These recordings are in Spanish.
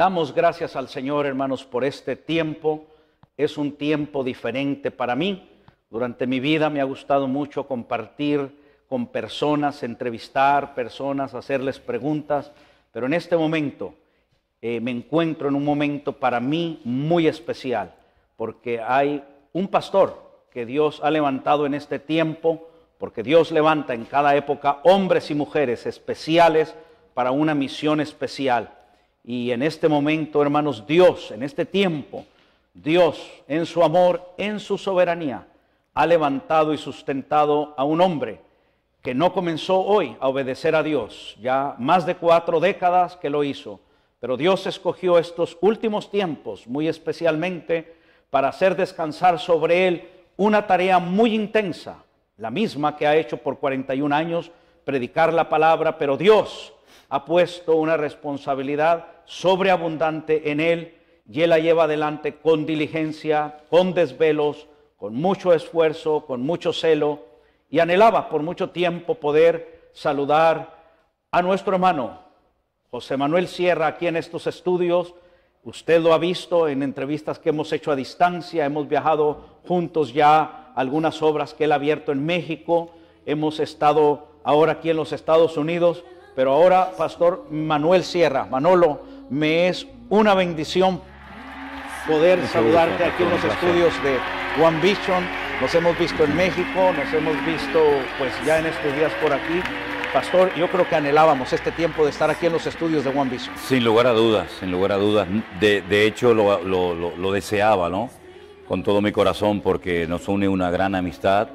Damos gracias al Señor, hermanos, por este tiempo. Es un tiempo diferente para mí. Durante mi vida me ha gustado mucho compartir con personas, entrevistar personas, hacerles preguntas, pero en este momento eh, me encuentro en un momento para mí muy especial, porque hay un pastor que Dios ha levantado en este tiempo, porque Dios levanta en cada época hombres y mujeres especiales para una misión especial. Y en este momento, hermanos, Dios, en este tiempo, Dios, en su amor, en su soberanía, ha levantado y sustentado a un hombre que no comenzó hoy a obedecer a Dios, ya más de cuatro décadas que lo hizo, pero Dios escogió estos últimos tiempos muy especialmente para hacer descansar sobre él una tarea muy intensa, la misma que ha hecho por 41 años, predicar la palabra, pero Dios ha puesto una responsabilidad sobreabundante en él y él la lleva adelante con diligencia, con desvelos, con mucho esfuerzo, con mucho celo y anhelaba por mucho tiempo poder saludar a nuestro hermano José Manuel Sierra aquí en estos estudios. Usted lo ha visto en entrevistas que hemos hecho a distancia, hemos viajado juntos ya algunas obras que él ha abierto en México, hemos estado ahora aquí en los Estados Unidos pero ahora, Pastor Manuel Sierra, Manolo, me es una bendición poder saludarte aquí en los estudios de One Vision. Nos hemos visto en México, nos hemos visto pues ya en estos días por aquí. Pastor, yo creo que anhelábamos este tiempo de estar aquí en los estudios de One Vision. Sin lugar a dudas, sin lugar a dudas. De, hecho, lo, lo, deseaba, ¿no? Con todo mi corazón, porque nos une una gran amistad,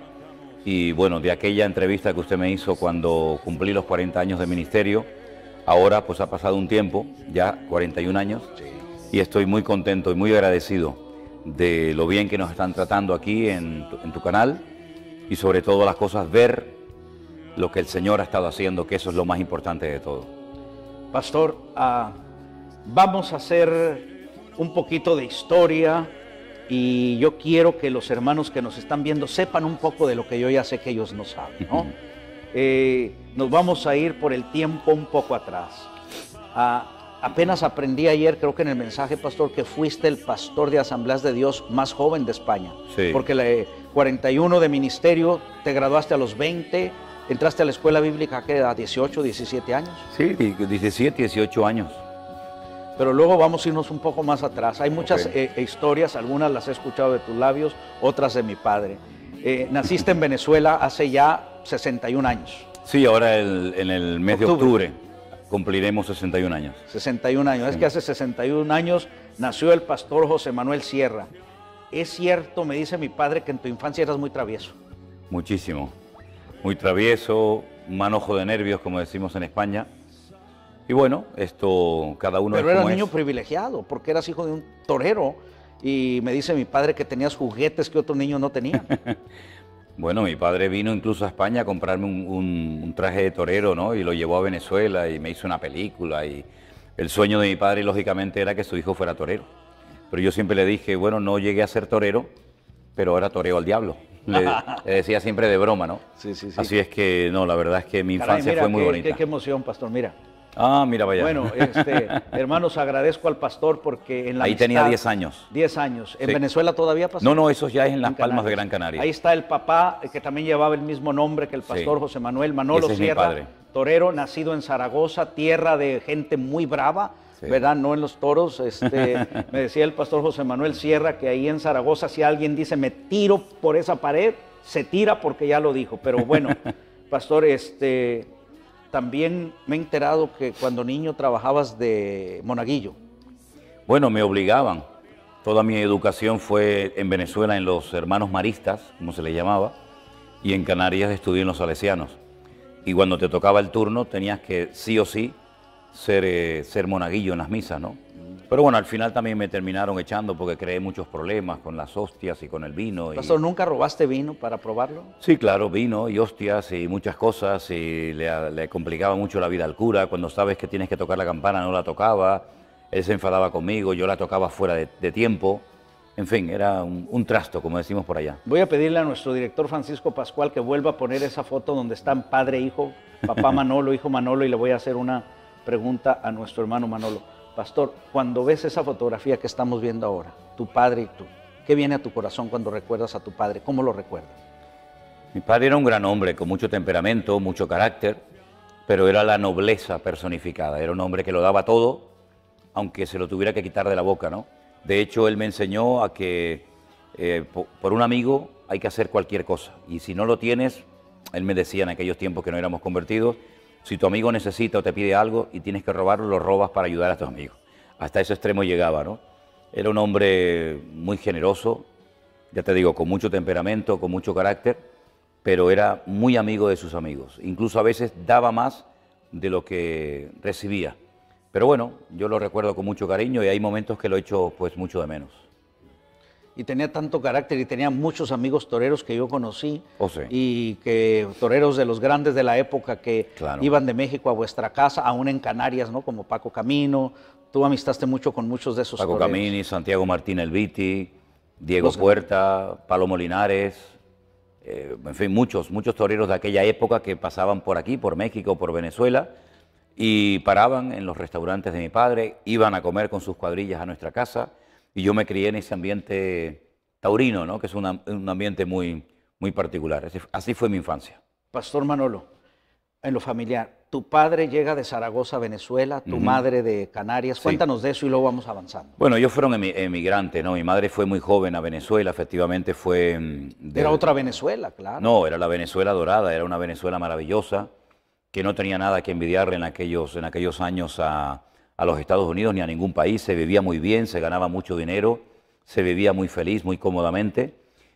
y bueno, de aquella entrevista que usted me hizo cuando cumplí los 40 años de ministerio, ahora pues ha pasado un tiempo, ya 41 años, y estoy muy contento y muy agradecido de lo bien que nos están tratando aquí en tu, canal y sobre todo las cosas ver lo que el Señor ha estado haciendo, que eso es lo más importante de todo. Pastor, ah, vamos a hacer un poquito de historia y yo quiero que los hermanos que nos están viendo sepan un poco de lo que yo ya sé que ellos no saben. ¿no? Eh, nos vamos a ir por el tiempo un poco atrás. Ah, apenas aprendí ayer, creo que en el mensaje, pastor, que fuiste el pastor de Asambleas de Dios más joven de España. Porque la 41 eh, de ministerio, te graduaste a los 20, entraste a la escuela bíblica ¿qué, a 18, 17 años. Sí, 17, 18 años pero luego vamos a irnos un poco más atrás. Hay muchas eh, historias, algunas las he escuchado de tus labios, otras de mi padre. Eh, naciste en Venezuela hace ya 61 años. Sí, ahora en el mes de octubre cumpliremos 61 años. 61 años, es que hace 61 años nació el pastor José Manuel Sierra. Es cierto, me dice mi padre, que en tu infancia eras muy travieso. Muchísimo, muy travieso, manojo de nervios, como decimos en España y bueno, esto cada uno Pero es eras niño privilegiado, porque eras hijo de un torero y me dice mi padre que tenías juguetes que otro niño no tenía. bueno, mi padre vino incluso a España a comprarme un, traje de torero, ¿no? Y lo llevó a Venezuela y me hizo una película y el sueño de mi padre lógicamente era que su hijo fuera torero. Pero yo siempre le dije, bueno, no llegué a ser torero, pero ahora toreo al diablo. Le, decía siempre de broma, ¿no? Sí, sí, sí. Así es que, no, la verdad es que mi infancia fue muy bonita. qué emoción, pastor, mira. Ah, mira, vaya. Bueno, este, hermanos, agradezco al pastor porque en la. Ahí tenía 10 años. 10 años. ¿En Venezuela todavía pasó? No, no, eso ya es en Las Palmas de Gran Canaria. Ahí está el papá, eh, que también llevaba el mismo nombre que el pastor José Manuel Manolo Sierra. Torero, nacido en Zaragoza, tierra de gente muy brava. ¿verdad? No en los toros. Este, me decía el pastor José Manuel Sierra que ahí en Zaragoza, si alguien dice me tiro por esa pared, se tira porque ya lo dijo. Pero bueno, pastor, este, también me he enterado que cuando niño trabajabas de monaguillo. Bueno, me obligaban. Toda mi educación fue en Venezuela, en los hermanos maristas, como se les llamaba, y en Canarias estudié en los salesianos. Y cuando te tocaba el turno tenías que sí o sí ser, eh, monaguillo en las misas, ¿no? Pero bueno, al final también me terminaron echando porque creé muchos problemas con las hostias y con el vino. Y... ¿nunca robaste vino para probarlo? Sí, claro, vino y hostias y muchas cosas y le, complicaba mucho la vida al cura. Cuando sabes que tienes que tocar la campana no la tocaba, él se enfadaba conmigo, yo la tocaba fuera de, tiempo. En fin, era un, un, trasto, como decimos por allá. Voy a pedirle a nuestro director Francisco Pascual que vuelva a poner esa foto donde están padre, hijo, papá Manolo, hijo Manolo, y le voy a hacer una pregunta a nuestro hermano Manolo. Pastor, cuando ves esa fotografía que estamos viendo ahora, tu padre y tú, ¿qué viene a tu corazón cuando recuerdas a tu padre? ¿Cómo lo recuerdas? Mi padre era un gran hombre, con mucho temperamento, mucho carácter, pero era la nobleza personificada. Era un hombre que lo daba todo, aunque se lo tuviera que quitar de la boca, ¿no? De hecho, él me enseñó a que eh, por un amigo hay que hacer cualquier cosa. Y si no lo tienes, él me decía en aquellos tiempos que no éramos convertidos, si tu amigo necesita o te pide algo y tienes que robarlo, lo robas para ayudar a tu amigo. Hasta ese extremo llegaba, ¿no? Era un hombre muy generoso, ya te digo, con mucho temperamento, con mucho carácter, pero era muy amigo de sus amigos. Incluso a veces daba más de lo que recibía. Pero bueno, yo lo recuerdo con mucho cariño y hay momentos que lo he hecho pues mucho de menos y tenía tanto carácter y tenía muchos amigos toreros que yo conocí oh, y que toreros de los grandes de la época que iban de México a vuestra casa, aún en Canarias, ¿no? Como Paco Camino, tú amistaste mucho con muchos de esos Paco Camino, Camini, Santiago Martín Elviti, Diego Puerta, Palo Molinares, eh, en fin, muchos, muchos toreros de aquella época que pasaban por aquí, por México, por Venezuela y paraban en los restaurantes de mi padre, iban a comer con sus cuadrillas a nuestra casa y yo me crié en ese ambiente taurino, ¿no? que es un ambiente muy, muy particular. Así fue mi infancia. Pastor Manolo, en lo familiar, tu padre llega de Zaragoza, Venezuela, tu madre de Canarias. Cuéntanos de eso y luego vamos avanzando. Bueno, ellos fueron emigrantes, ¿no? Mi madre fue muy joven a Venezuela, efectivamente fue... Mm, de... Era otra Venezuela, claro. No, era la Venezuela dorada, era una Venezuela maravillosa, que no tenía nada que envidiarle en aquellos, en aquellos años a, a los Estados Unidos ni a ningún país, se vivía muy bien, se ganaba mucho dinero, se vivía muy feliz, muy cómodamente.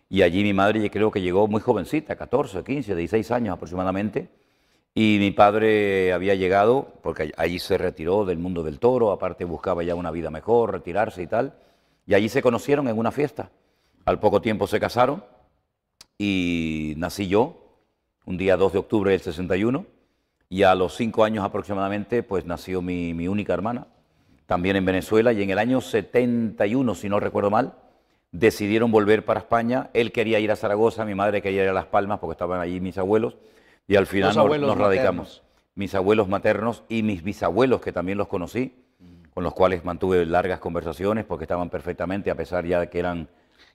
Y allí mi madre creo que llegó muy jovencita, 14, 15, 16 años aproximadamente. Y mi padre había llegado, porque allí se retiró del mundo del toro, aparte buscaba ya una vida mejor, retirarse y tal. Y allí se conocieron en una fiesta. Al poco tiempo se casaron y nací yo, un día 2 de octubre del 61 y a los cinco años aproximadamente pues nació mi, única hermana, también en Venezuela, y en el año 71, si no recuerdo mal, decidieron volver para España. Él quería ir a Zaragoza, mi madre quería ir a Las Palmas porque estaban allí mis abuelos, y al final nos, radicamos. Mis abuelos maternos y mis bisabuelos, que también los conocí, mm. con los cuales mantuve largas conversaciones porque estaban perfectamente, a pesar ya de que eran...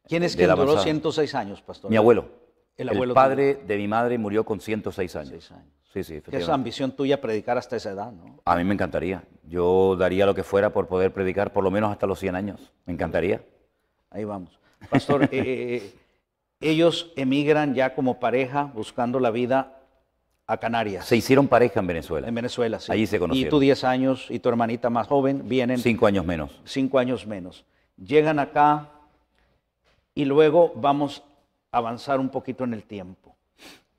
¿Quién es quien duró 106 años, pastor? Mi abuelo. El, padre de mi madre murió con 106 años. Qué Es ambición tuya predicar hasta esa edad, ¿no? A mí me encantaría. Yo daría lo que fuera por poder predicar por lo menos hasta los 100 años. Me encantaría. Ahí vamos. Pastor, eh, ellos emigran ya como pareja buscando la vida a Canarias. Se hicieron pareja en Venezuela. En Venezuela, sí. Allí se conocieron. Y tú 10 años y tu hermanita más joven vienen. Cinco años menos. Cinco años menos. Llegan acá y luego vamos a avanzar un poquito en el tiempo.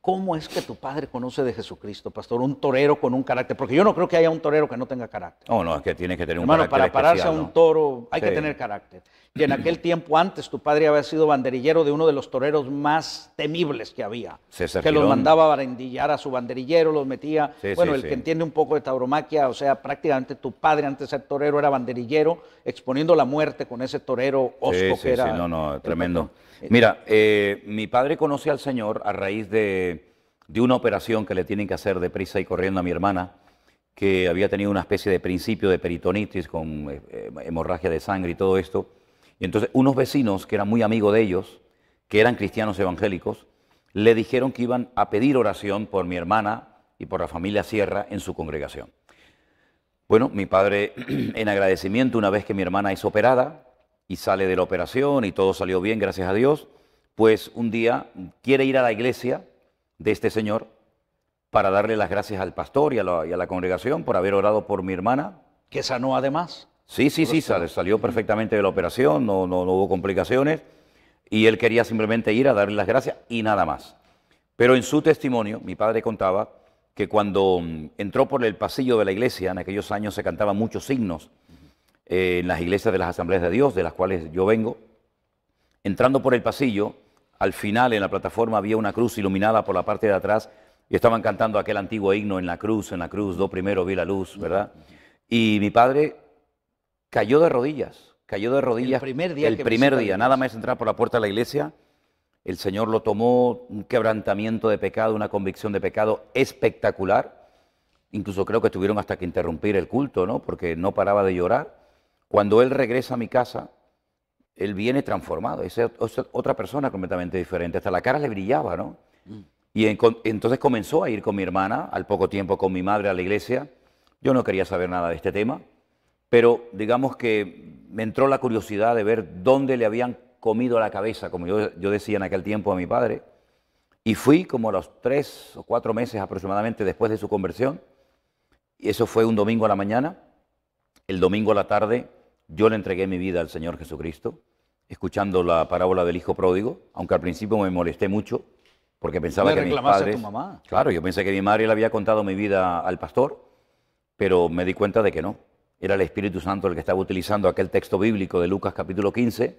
¿Cómo es que tu padre conoce de Jesucristo, pastor? Un torero con un carácter. Porque yo no creo que haya un torero que no tenga carácter. Oh, no, es que tiene que tener un carácter. Bueno, para pararse a un toro hay que tener carácter. Y en aquel tiempo antes tu padre había sido banderillero de uno de los toreros más temibles que había. que los mandaba a barandillar a su banderillero, los metía. bueno, el que entiende un poco de tauromaquia, o sea, prácticamente tu padre antes de ser torero era banderillero, exponiendo la muerte con ese torero osco que era. Sí, no, no, tremendo. Eh, Mira, eh, mi padre conoce al señor a raíz de, de una operación que le tienen que hacer deprisa y corriendo a mi hermana que había tenido una especie de principio de peritonitis con eh, hemorragia de sangre y todo esto y entonces unos vecinos, que eran muy amigos de ellos, que eran cristianos evangélicos, le dijeron que iban a pedir oración por mi hermana y por la familia Sierra en su congregación. Bueno, mi padre, en agradecimiento, una vez que mi hermana es operada y sale de la operación y todo salió bien, gracias a Dios, pues un día quiere ir a la iglesia de este señor para darle las gracias al pastor y a la, congregación por haber orado por mi hermana, que sanó además. Sí, sí, sí, salió perfectamente de la operación, no, no, hubo complicaciones y él quería simplemente ir a darle las gracias y nada más. Pero en su testimonio, mi padre contaba que cuando mm, entró por el pasillo de la iglesia, en aquellos años se cantaban muchos signos eh, en las iglesias de las asambleas de Dios, de las cuales yo vengo, entrando por el pasillo, al final en la plataforma había una cruz iluminada por la parte de atrás y estaban cantando aquel antiguo himno en la cruz, en la cruz, do primero vi la luz, ¿verdad? Y mi padre Cayó de rodillas, cayó de rodillas. El primer día. El primer día, nada más entrar por la puerta de la iglesia, el Señor lo tomó, un quebrantamiento de pecado, una convicción de pecado espectacular. Incluso creo que tuvieron hasta que interrumpir el culto, ¿no? Porque no paraba de llorar. Cuando él regresa a mi casa, él viene transformado, es otra persona completamente diferente, hasta la cara le brillaba, ¿no? Mm. Y entonces comenzó a ir con mi hermana, al poco tiempo con mi madre a la iglesia. Yo no quería saber nada de este tema pero digamos que me entró la curiosidad de ver dónde le habían comido la cabeza, como yo, decía en aquel tiempo a mi padre, y fui como a los tres o cuatro meses aproximadamente después de su conversión, y eso fue un domingo a la mañana, el domingo a la tarde yo le entregué mi vida al Señor Jesucristo, escuchando la parábola del hijo pródigo, aunque al principio me molesté mucho, porque pensaba que mis padres, Claro, yo pensé que mi madre le había contado mi vida al pastor, pero me di cuenta de que no. Era el Espíritu Santo el que estaba utilizando aquel texto bíblico de Lucas capítulo 15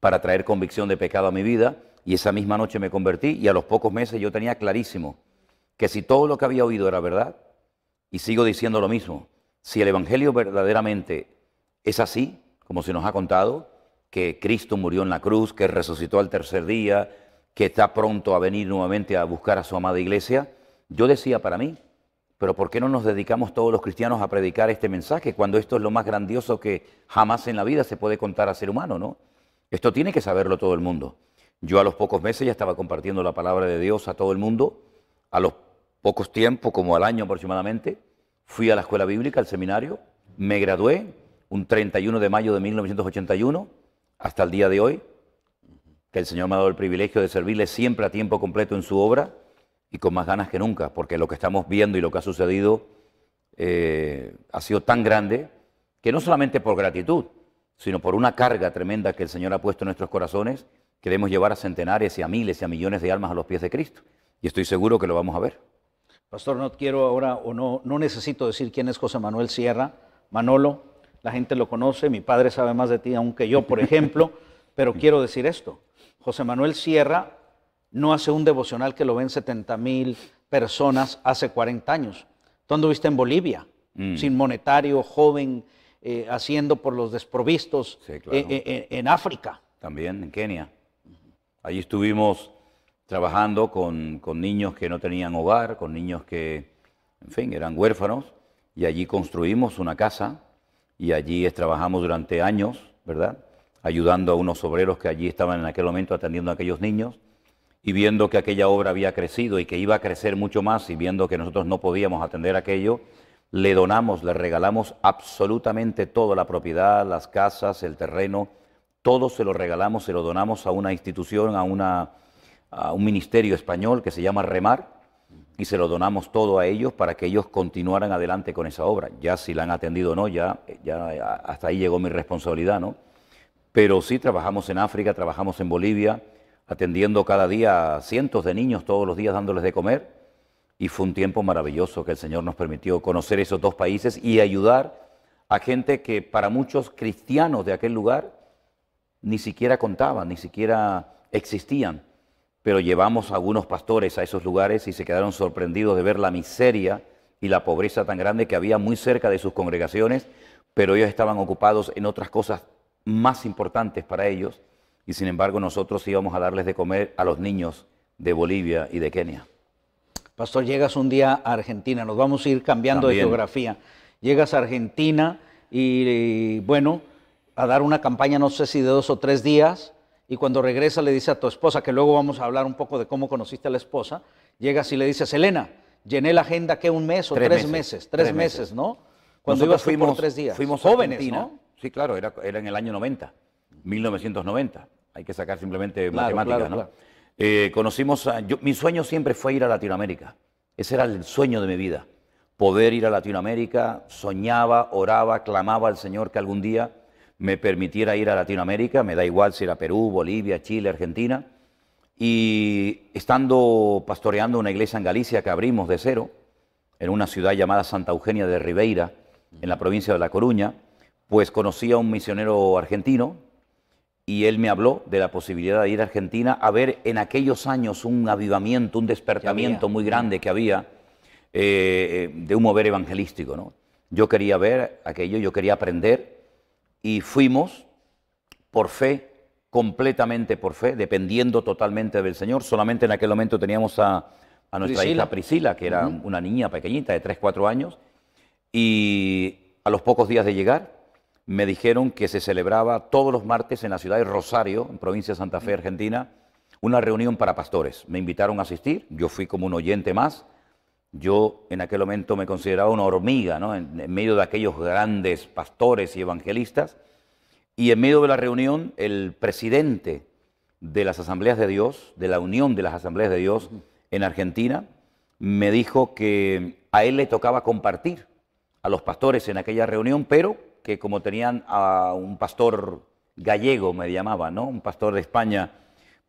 para traer convicción de pecado a mi vida y esa misma noche me convertí y a los pocos meses yo tenía clarísimo que si todo lo que había oído era verdad, y sigo diciendo lo mismo, si el Evangelio verdaderamente es así, como se nos ha contado, que Cristo murió en la cruz, que resucitó al tercer día, que está pronto a venir nuevamente a buscar a su amada iglesia, yo decía para mí, pero ¿por qué no nos dedicamos todos los cristianos a predicar este mensaje cuando esto es lo más grandioso que jamás en la vida se puede contar a ser humano, ¿no? Esto tiene que saberlo todo el mundo. Yo a los pocos meses ya estaba compartiendo la palabra de Dios a todo el mundo, a los pocos tiempos, como al año aproximadamente, fui a la escuela bíblica, al seminario, me gradué un 31 de mayo de 1981 hasta el día de hoy, que el Señor me ha dado el privilegio de servirle siempre a tiempo completo en su obra y con más ganas que nunca, porque lo que estamos viendo y lo que ha sucedido eh, ha sido tan grande que no solamente por gratitud, sino por una carga tremenda que el Señor ha puesto en nuestros corazones, queremos llevar a centenares y a miles y a millones de almas a los pies de Cristo. Y estoy seguro que lo vamos a ver. Pastor, no quiero ahora o no, no necesito decir quién es José Manuel Sierra, Manolo, la gente lo conoce, mi padre sabe más de ti aún que yo, por ejemplo, pero quiero decir esto. José Manuel Sierra no hace un devocional que lo ven 70 mil personas hace 40 años. Tú anduviste en Bolivia, mm. sin monetario, joven, eh, haciendo por los desprovistos eh, eh, en África. También en Kenia. Allí estuvimos trabajando con, con, niños que no tenían hogar, con niños que, en fin, eran huérfanos, y allí construimos una casa y allí trabajamos durante años, ¿verdad? Ayudando a unos obreros que allí estaban en aquel momento atendiendo a aquellos niños y viendo que aquella obra había crecido y que iba a crecer mucho más y viendo que nosotros no podíamos atender aquello, le donamos, le regalamos absolutamente todo, la propiedad, las casas, el terreno, todo se lo regalamos, se lo donamos a una institución, a, una, a un ministerio español que se llama Remar, y se lo donamos todo a ellos para que ellos continuaran adelante con esa obra. Ya si la han atendido o no, ya, ya hasta ahí llegó mi responsabilidad, ¿no? Pero sí trabajamos en África, trabajamos en Bolivia, atendiendo cada día a cientos de niños todos los días dándoles de comer. Y fue un tiempo maravilloso que el Señor nos permitió conocer esos dos países y ayudar a gente que para muchos cristianos de aquel lugar ni siquiera contaban, ni siquiera existían. Pero llevamos a algunos pastores a esos lugares y se quedaron sorprendidos de ver la miseria y la pobreza tan grande que había muy cerca de sus congregaciones, pero ellos estaban ocupados en otras cosas más importantes para ellos y sin embargo nosotros íbamos a darles de comer a los niños de Bolivia y de Kenia. Pastor, llegas un día a Argentina, nos vamos a ir cambiando de geografía. Llegas a Argentina y, bueno, a dar una campaña, no sé si de dos o tres días, y cuando regresa le dice a tu esposa, que luego vamos a hablar un poco de cómo conociste a la esposa, llegas y le dices, Elena, llené la agenda que un mes o tres, meses, tres, meses, ¿no? Cuando ibas fuimos, tres días. Fuimos jóvenes, ¿no? Sí, claro, era, era en el año 90. 1990. Hay que sacar simplemente matemáticas, ¿no? Eh, conocimos mi sueño siempre fue ir a Latinoamérica. Ese era el sueño de mi vida. Poder ir a Latinoamérica, soñaba, oraba, clamaba al Señor que algún día me permitiera ir a Latinoamérica, me da igual si era Perú, Bolivia, Chile, Argentina. Y estando pastoreando una iglesia en Galicia que abrimos de cero, en una ciudad llamada Santa Eugenia de Ribeira, en la provincia de La Coruña, pues conocí a un misionero argentino y él me habló de la posibilidad de ir a Argentina a ver en aquellos años un avivamiento, un despertamiento muy grande que había eh, eh, de un mover evangelístico. ¿no? Yo quería ver aquello, yo quería aprender y fuimos por fe, completamente por fe, dependiendo totalmente del Señor. Solamente en aquel momento teníamos a, nuestra hija Priscila, que era una niña pequeñita de 3, 4 años, y a los pocos días de llegar me dijeron que se celebraba todos los martes en la ciudad de Rosario, en provincia de Santa Fe, Argentina, una reunión para pastores. Me invitaron a asistir, yo fui como un oyente más. Yo en aquel momento me consideraba una hormiga, en, medio de aquellos grandes pastores y evangelistas. Y en medio de la reunión, el presidente de las Asambleas de Dios, de la Unión de las Asambleas de Dios en Argentina, me dijo que a él le tocaba compartir a los pastores en aquella reunión, pero que como tenían a un pastor gallego, me llamaba, ¿no? Un pastor de España,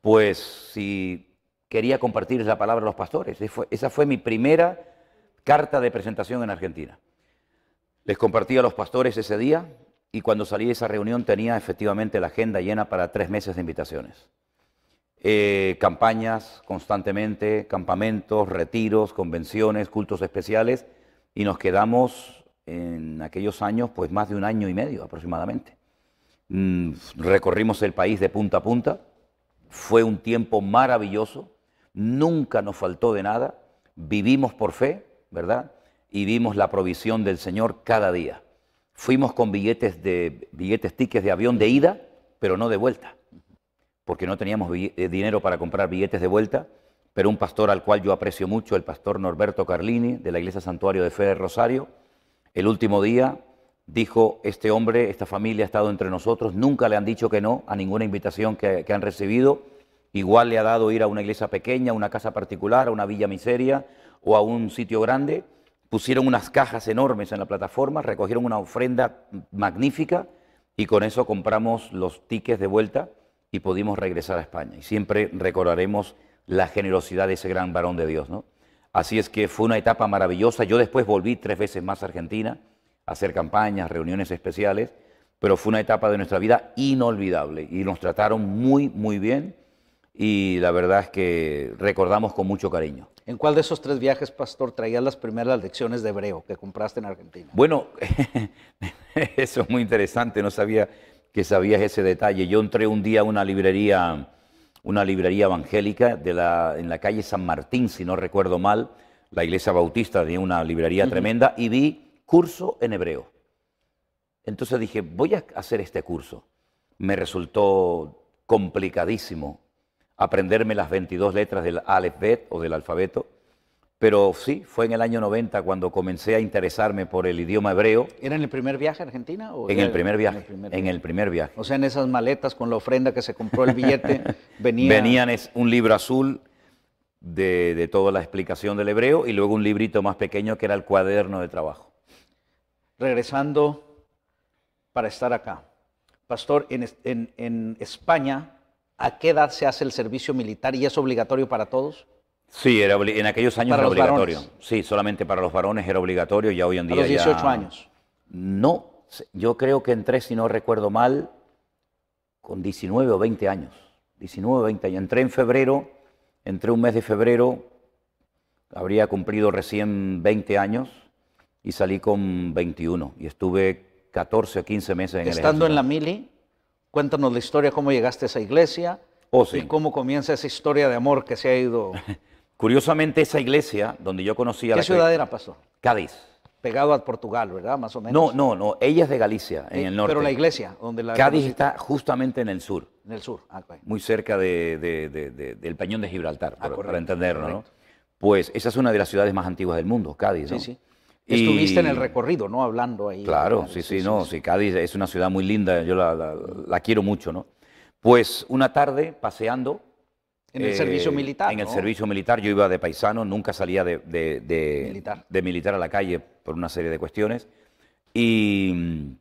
pues si quería compartir la palabra a los pastores. Esa fue mi primera carta de presentación en Argentina. Les compartí a los pastores ese día y cuando salí de esa reunión tenía efectivamente la agenda llena para tres meses de invitaciones. Eh, campañas constantemente, campamentos, retiros, convenciones, cultos especiales y nos quedamos en aquellos años, pues más de un año y medio aproximadamente. Mm, recorrimos el país de punta a punta, fue un tiempo maravilloso, nunca nos faltó de nada, vivimos por fe, ¿verdad? Y vimos la provisión del Señor cada día. Fuimos con billetes de billetes tickets de avión de ida, pero no de vuelta, porque no teníamos eh, dinero para comprar billetes de vuelta, pero un pastor al cual yo aprecio mucho, el pastor Norberto Carlini de la Iglesia Santuario de Fe de Rosario, el último día dijo, este hombre, esta familia ha estado entre nosotros, nunca le han dicho que no a ninguna invitación que, han recibido, igual le ha dado ir a una iglesia pequeña, a una casa particular, a una villa miseria o a un sitio grande. Pusieron unas cajas enormes en la plataforma, recogieron una ofrenda magnífica y con eso compramos los tickets de vuelta y pudimos regresar a España. Y siempre recordaremos la generosidad de ese gran varón de Dios, ¿no? Así es que fue una etapa maravillosa. Yo después volví tres veces más a Argentina a hacer campañas, reuniones especiales, pero fue una etapa de nuestra vida inolvidable y nos trataron muy, muy bien y la verdad es que recordamos con mucho cariño. ¿En cuál de esos tres viajes, Pastor, traías las primeras lecciones de hebreo que compraste en Argentina? Bueno, eso es muy interesante, no sabía que sabías ese detalle. Yo entré un día a una librería una librería evangélica de la, en la calle San Martín, si no recuerdo mal, la iglesia bautista tenía una librería tremenda, y vi curso en hebreo. Entonces dije, voy a hacer este curso. Me resultó complicadísimo aprenderme las 22 letras del bet o del alfabeto pero sí, fue en el año 90 cuando comencé a interesarme por el idioma hebreo. ¿Era en el primer viaje a Argentina? O en, el primer viaje, en, el primer viaje, O sea, en esas maletas con la ofrenda que se compró el billete, venían... venían un libro azul de, toda la explicación del hebreo y luego un librito más pequeño que era el cuaderno de trabajo. Regresando para estar acá. Pastor, en, en España, ¿a qué edad se hace el servicio militar y es obligatorio para todos? Sí, era, en aquellos años era obligatorio. Sí, solamente para los varones era obligatorio, y hoy en día. ¿A los 18 años? No, yo creo que entré, si no recuerdo mal, con 19 o 20 años. 19 o 20 años. Entré en febrero, entré un mes de febrero, habría cumplido recién 20 años y salí con 21 y estuve 14 o 15 meses en Estando el ejército. en la mili, cuéntanos la historia, cómo llegaste a esa iglesia oh, y cómo comienza esa historia de amor que se ha ido Curiosamente, esa iglesia donde yo conocí a ¿Qué la ciudad era, pasó? Cádiz. Pegado a Portugal, ¿verdad? Más o menos. No, no, no. Ella es de Galicia, en eh, el norte. Pero la iglesia, donde la. Cádiz está justamente en el sur. En el sur, ah, Muy cerca del Peñón de Gibraltar, ah, para entenderlo, ¿no? Pues esa es una de las ciudades más antiguas del mundo, Cádiz, ¿no? Sí, sí. Estuviste en el recorrido, ¿no? Hablando ahí. Claro, ah, sí, sí, no. Sí, Cádiz es una ciudad muy linda, yo la, la quiero mucho, ¿no? Pues una tarde, paseando, en el servicio eh, militar. En el servicio militar, yo iba de paisano, nunca salía de, militar. de, militar. a la calle por una serie de cuestiones. Y mm,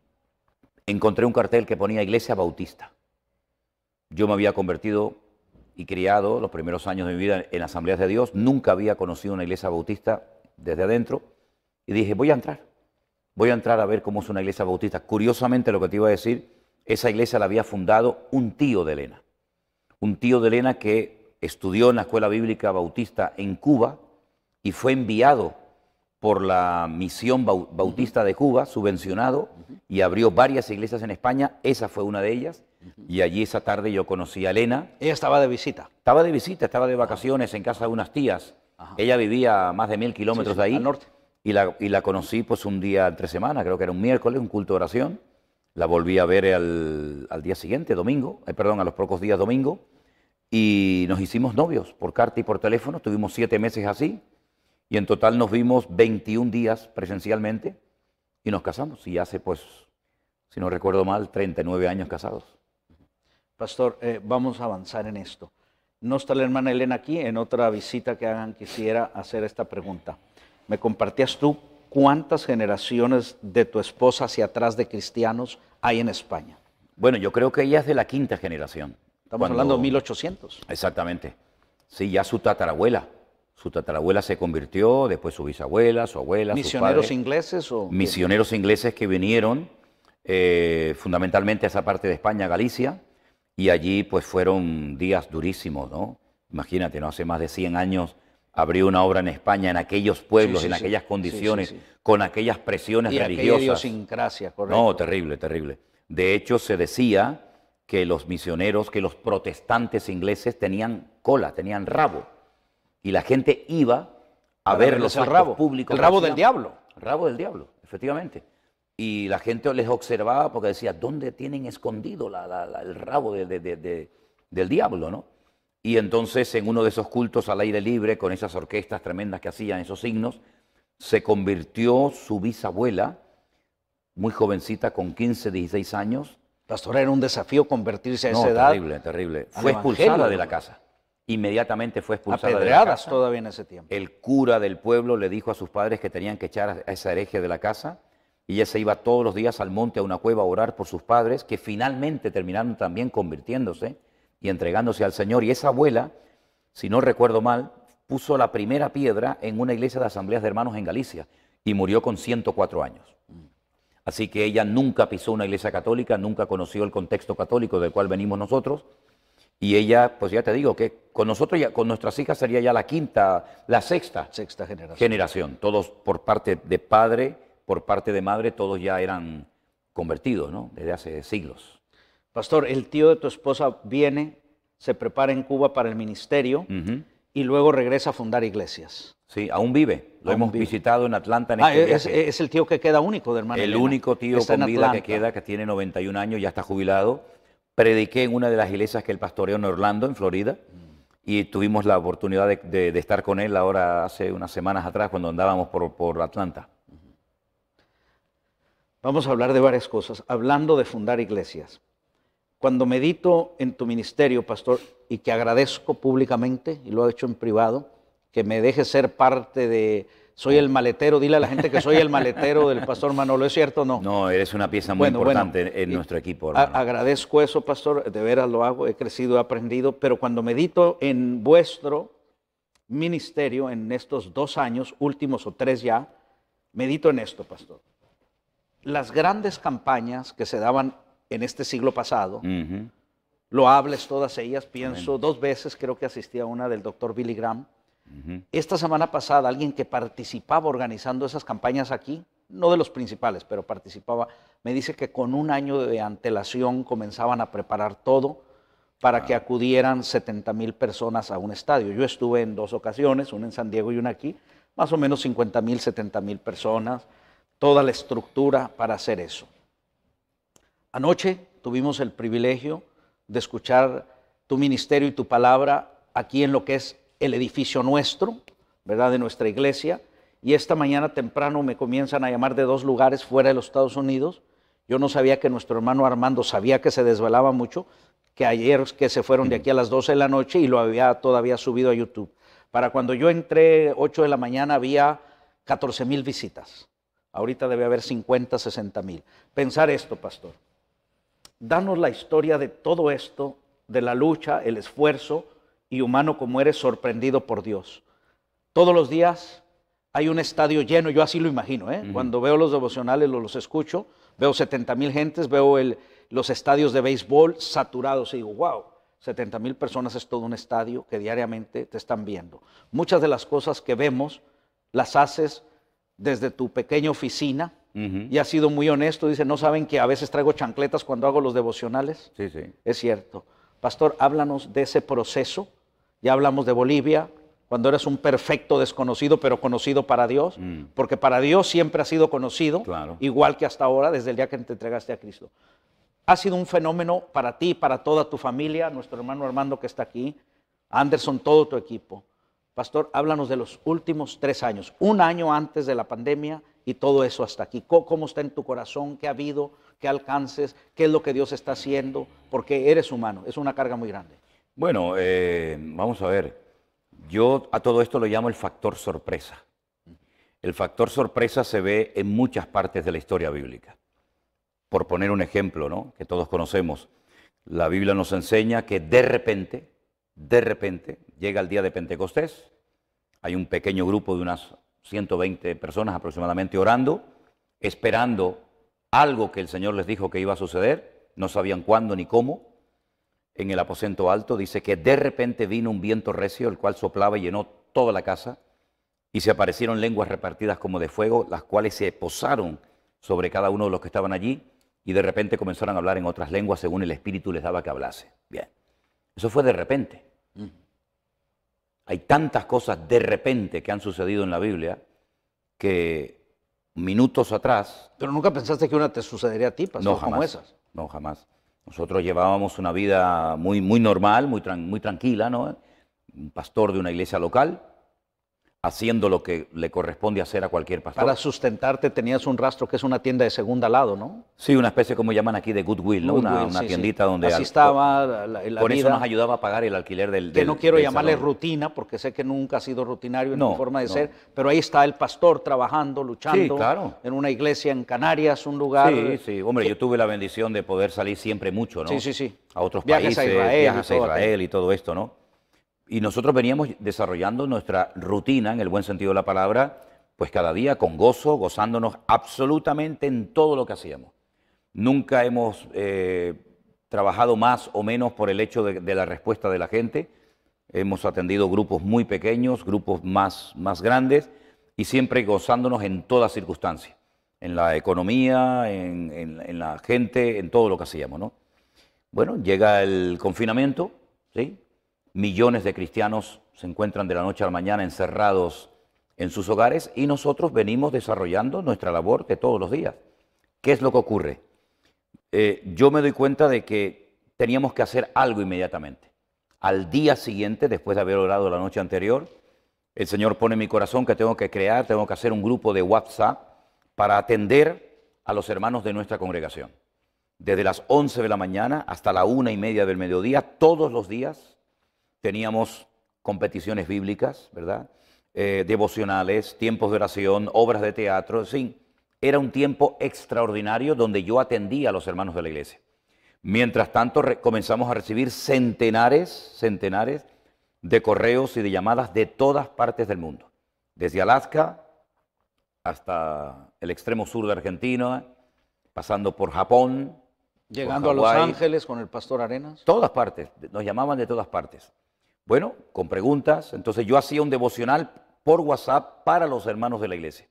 encontré un cartel que ponía Iglesia Bautista. Yo me había convertido y criado los primeros años de mi vida en asambleas de Dios, nunca había conocido una iglesia bautista desde adentro. Y dije, voy a entrar, voy a entrar a ver cómo es una iglesia bautista. Curiosamente, lo que te iba a decir, esa iglesia la había fundado un tío de Elena. Un tío de Elena que estudió en la Escuela Bíblica Bautista en Cuba y fue enviado por la Misión Bautista de Cuba, subvencionado, y abrió varias iglesias en España. Esa fue una de ellas. Y allí esa tarde yo conocí a Elena. Ella estaba de visita. Estaba de visita, estaba de vacaciones en casa de unas tías. Ella vivía más de mil kilómetros de ahí. norte. Y la, conocí pues un día entre semana, creo que era un miércoles, un culto de oración. La volví a ver al, día siguiente, domingo, eh, perdón, a los pocos días domingo y nos hicimos novios por carta y por teléfono, tuvimos siete meses así y en total nos vimos 21 días presencialmente y nos casamos y hace pues, si no recuerdo mal, 39 años casados. Pastor, eh, vamos a avanzar en esto. No está la hermana Elena aquí, en otra visita que hagan quisiera hacer esta pregunta. Me compartías tú cuántas generaciones de tu esposa hacia atrás de cristianos hay en España. Bueno, yo creo que ella es de la quinta generación. Estamos hablando de 1800. Exactamente. Sí, ya su tatarabuela. Su tatarabuela se convirtió, después su bisabuela, su abuela. ¿Misioneros ingleses o.? Misioneros ingleses que vinieron eh, fundamentalmente a esa parte de España, Galicia, y allí pues fueron días durísimos, ¿no? Imagínate, no hace más de 100 años abrió una obra en España, en aquellos pueblos, en aquellas condiciones, con aquellas presiones y religiosas. idiosincrasia, correcto. No, terrible, terrible. De hecho, se decía que los misioneros, que los protestantes ingleses tenían cola, tenían rabo. Y la gente iba a, ver los el rabo, públicos. El rabo del diablo. El rabo del diablo, efectivamente. Y la gente les observaba porque decía, ¿dónde tienen escondido el rabo del diablo? Y entonces en uno de esos cultos al aire libre, con esas orquestas tremendas que hacían, esos signos, se convirtió su bisabuela, muy jovencita, con 15, 16 años, Pastora, era un desafío convertirse a esa edad. Terrible, terrible. Fue expulsada de la casa. Inmediatamente fue expulsada de todavía en ese tiempo. El cura del pueblo le dijo a sus padres que tenían que echar a esa hereje de la casa y ella se iba todos los días al monte a una cueva a orar por sus padres, que finalmente terminaron también convirtiéndose y entregándose al Señor. Y esa abuela, si no recuerdo mal, puso la primera piedra en una iglesia de asambleas de hermanos en Galicia y murió con 104 años. Así que ella nunca pisó una iglesia católica, nunca conoció el contexto católico del cual venimos nosotros. Y ella, pues ya te digo, que con nosotros, ya, con nuestras hijas sería ya la quinta, la sexta. Sexta generación. Generación. Todos por parte de padre, por parte de madre, todos ya eran convertidos, ¿no? Desde hace siglos. Pastor, el tío de tu esposa viene, se prepara en Cuba para el ministerio y luego regresa a fundar iglesias. Sí, aún vive. Lo hemos visitado en Atlanta. En ah, este e-, es, el tío que queda único de hermano. El único tío con vida que queda, que tiene 91 años, ya está jubilado. Prediqué en una de las iglesias que el pastoreó en Orlando, en Florida, y tuvimos la oportunidad de, estar con él ahora hace unas semanas atrás cuando andábamos por, por Atlanta. Vamos a hablar de varias cosas. Hablando de fundar iglesias, cuando medito en tu ministerio, pastor, y que agradezco públicamente, y lo he hecho en privado, que me deje ser parte de... Soy el maletero, dile a la gente que soy el maletero del pastor Manolo, ¿es cierto o no? No, eres una pieza muy importante en nuestro equipo. agradezco eso, pastor, de veras lo hago, he crecido, he aprendido, pero cuando medito en vuestro ministerio en estos dos años, últimos o tres ya, medito en esto, pastor. Las grandes campañas que se daban en este siglo pasado, lo hables todas ellas, pienso, dos veces creo que asistí a una del doctor Billy Graham, esta semana pasada, alguien que participaba organizando esas campañas aquí, no de los principales, pero participaba, me dice que con un año de antelación comenzaban a preparar todo para que ah. acudieran 70 mil personas a un estadio. Yo estuve en dos ocasiones, una en San Diego y una aquí, más o menos 50 mil, 70 mil personas, toda la estructura para hacer eso. Anoche tuvimos el privilegio de escuchar tu ministerio y tu palabra aquí en lo que es el edificio nuestro, ¿verdad? De nuestra iglesia. Y esta mañana temprano me comienzan a llamar de dos lugares fuera de los Estados Unidos. Yo no sabía que nuestro hermano Armando sabía que se desvelaba mucho, que ayer que se fueron de aquí a las 12 de la noche y lo había todavía subido a YouTube. Para cuando yo entré 8 de la mañana había 14 mil visitas. Ahorita debe haber 50, 60 mil. Pensar esto, pastor. Danos la historia de todo esto, de la lucha, el esfuerzo, y humano como eres sorprendido por Dios. Todos los días hay un estadio lleno, yo así lo imagino, ¿eh? cuando veo los devocionales, los, los escucho, veo 70 mil gentes, veo los estadios de béisbol saturados y digo, wow, 70 mil personas es todo un estadio que diariamente te están viendo. Muchas de las cosas que vemos las haces desde tu pequeña oficina y ha sido muy honesto. Dice, ¿no saben que a veces traigo chancletas cuando hago los devocionales? Sí, sí. Es cierto. Pastor, háblanos de ese proceso ya hablamos de Bolivia, cuando eres un perfecto desconocido, pero conocido para Dios, mm. porque para Dios siempre has sido conocido, igual que hasta ahora, desde el día que te entregaste a Cristo. Ha sido un fenómeno para ti, para toda tu familia, nuestro hermano Armando que está aquí, Anderson, todo tu equipo. Pastor, háblanos de los últimos tres años, un año antes de la pandemia y todo eso hasta aquí. ¿Cómo, está en tu corazón? ¿Qué ha habido? ¿Qué alcances? ¿Qué es lo que Dios está haciendo? Porque eres humano, es una carga muy grande. Bueno, eh, vamos a ver. Yo a todo esto lo llamo el factor sorpresa. El factor sorpresa se ve en muchas partes de la historia bíblica. Por poner un ejemplo, ¿no? Que todos conocemos. La Biblia nos enseña que de repente, de repente, llega el día de Pentecostés, hay un pequeño grupo de unas 120 personas aproximadamente orando, esperando algo que el Señor les dijo que iba a suceder, no sabían cuándo ni cómo, en el aposento alto, dice que de repente vino un viento recio, el cual soplaba y llenó toda la casa, y se aparecieron lenguas repartidas como de fuego, las cuales se posaron sobre cada uno de los que estaban allí, y de repente comenzaron a hablar en otras lenguas según el Espíritu les daba que hablase. Bien, eso fue de repente. Mm. Hay tantas cosas de repente que han sucedido en la Biblia que minutos atrás... Pero nunca pensaste que una te sucedería a ti, pasó no, jamás, No, jamás. Nosotros llevábamos una vida muy, muy normal, muy, tranquila, Un pastor de una iglesia local, haciendo lo que le corresponde hacer a cualquier pastor. Para sustentarte tenías un rastro que es una tienda de segunda lado, ¿no? Sí, una especie como llaman aquí de Goodwill, ¿no? una, tiendita donde... Así estaba Por eso nos ayudaba a pagar el alquiler del... Que no quiero llamarle rutina, porque sé que nunca ha sido rutinario en forma de ser, pero ahí está el pastor trabajando, luchando, en una iglesia en Canarias, un lugar... Sí, sí, hombre, yo tuve la bendición de poder salir siempre mucho, ¿no? Sí, sí, sí. A otros países, a a Israel y todo esto, ¿no? Y nosotros veníamos desarrollando nuestra rutina, en el buen sentido de la palabra, pues cada día con gozo, gozándonos absolutamente en todo lo que hacíamos. Nunca hemos eh, trabajado más o menos por el hecho de, la respuesta de la gente. Hemos atendido grupos muy pequeños, grupos más, más grandes y siempre gozándonos en todas circunstancias, en la economía, en, la gente, en todo lo que hacíamos. ¿no? Bueno, llega el confinamiento, ¿sí? millones de cristianos se encuentran de la noche a la mañana encerrados en sus hogares y nosotros venimos desarrollando nuestra labor de todos los días. ¿Qué es lo que ocurre? Eh, yo me doy cuenta de que teníamos que hacer algo inmediatamente. Al día siguiente, después de haber orado la noche anterior, el Señor pone en mi corazón que tengo que crear, tengo que hacer un grupo de WhatsApp para atender a los hermanos de nuestra congregación. Desde las 11 de la mañana hasta la una y media del mediodía, todos los días teníamos competiciones bíblicas, ¿verdad? Eh, devocionales, tiempos de oración, obras de teatro, en Era un tiempo extraordinario donde yo atendía a los hermanos de la iglesia. Mientras tanto, comenzamos a recibir centenares, centenares de correos y de llamadas de todas partes del mundo. Desde Alaska hasta el extremo sur de Argentina, pasando por Japón. Llegando a Los Ángeles con el pastor Arenas. Todas partes, nos llamaban de todas partes. Bueno, con preguntas. Entonces yo hacía un devocional por WhatsApp para los hermanos de la iglesia.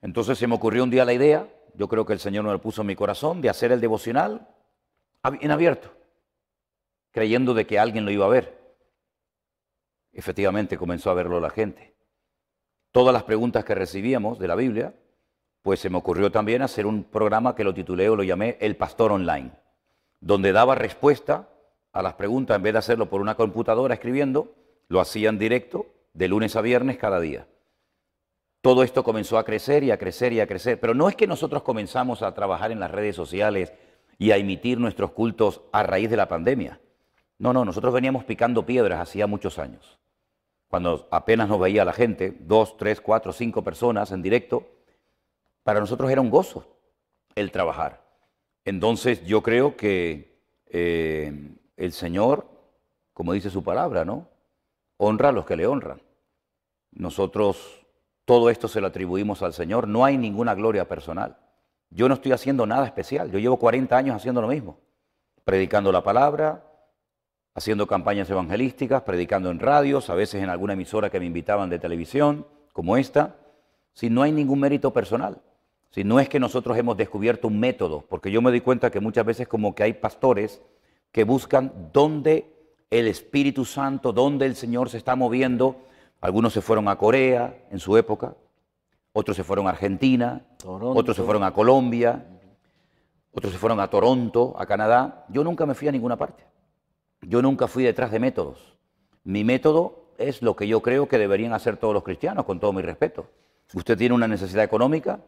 Entonces se me ocurrió un día la idea, yo creo que el Señor me lo puso en mi corazón, de hacer el devocional en abierto, creyendo de que alguien lo iba a ver. Efectivamente comenzó a verlo la gente. Todas las preguntas que recibíamos de la Biblia, pues se me ocurrió también hacer un programa que lo titulé o lo llamé El Pastor Online, donde daba respuesta a las preguntas, en vez de hacerlo por una computadora escribiendo, lo hacían directo de lunes a viernes cada día. Todo esto comenzó a crecer y a crecer y a crecer, pero no es que nosotros comenzamos a trabajar en las redes sociales y a emitir nuestros cultos a raíz de la pandemia. No, no, nosotros veníamos picando piedras hacía muchos años, cuando apenas nos veía la gente, dos, tres, cuatro, cinco personas en directo, para nosotros era un gozo el trabajar. Entonces yo creo que eh, el Señor, como dice su palabra, ¿no? Honra a los que le honran. Nosotros todo esto se lo atribuimos al Señor, no hay ninguna gloria personal. Yo no estoy haciendo nada especial, yo llevo 40 años haciendo lo mismo, predicando la palabra, haciendo campañas evangelísticas, predicando en radios, a veces en alguna emisora que me invitaban de televisión, como esta, si no hay ningún mérito personal, si no es que nosotros hemos descubierto un método, porque yo me doy cuenta que muchas veces como que hay pastores, que buscan dónde el Espíritu Santo, dónde el Señor se está moviendo. Algunos se fueron a Corea en su época, otros se fueron a Argentina, otros se fueron a Colombia, otros se fueron a Toronto, a Canadá. Yo nunca me fui a ninguna parte. Yo nunca fui detrás de métodos. Mi método es lo que yo creo que deberían hacer todos los cristianos, con todo mi respeto. Usted tiene una necesidad económica,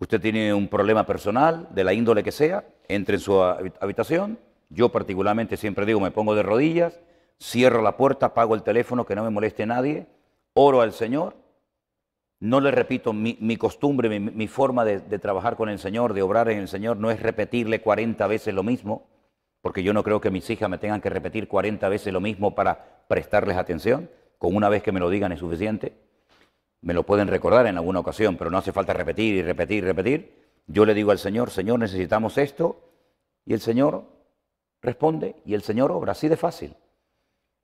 usted tiene un problema personal, de la índole que sea, entre en su habitación, yo particularmente siempre digo, me pongo de rodillas, cierro la puerta, pago el teléfono, que no me moleste nadie, oro al Señor, no le repito mi, costumbre, mi, forma de, de, trabajar con el Señor, de obrar en el Señor, no es repetirle 40 veces lo mismo, porque yo no creo que mis hijas me tengan que repetir 40 veces lo mismo para prestarles atención, con una vez que me lo digan es suficiente, me lo pueden recordar en alguna ocasión, pero no hace falta repetir y repetir y repetir. Yo le digo al Señor, Señor, necesitamos esto, y el Señor responde y el Señor obra, así de fácil.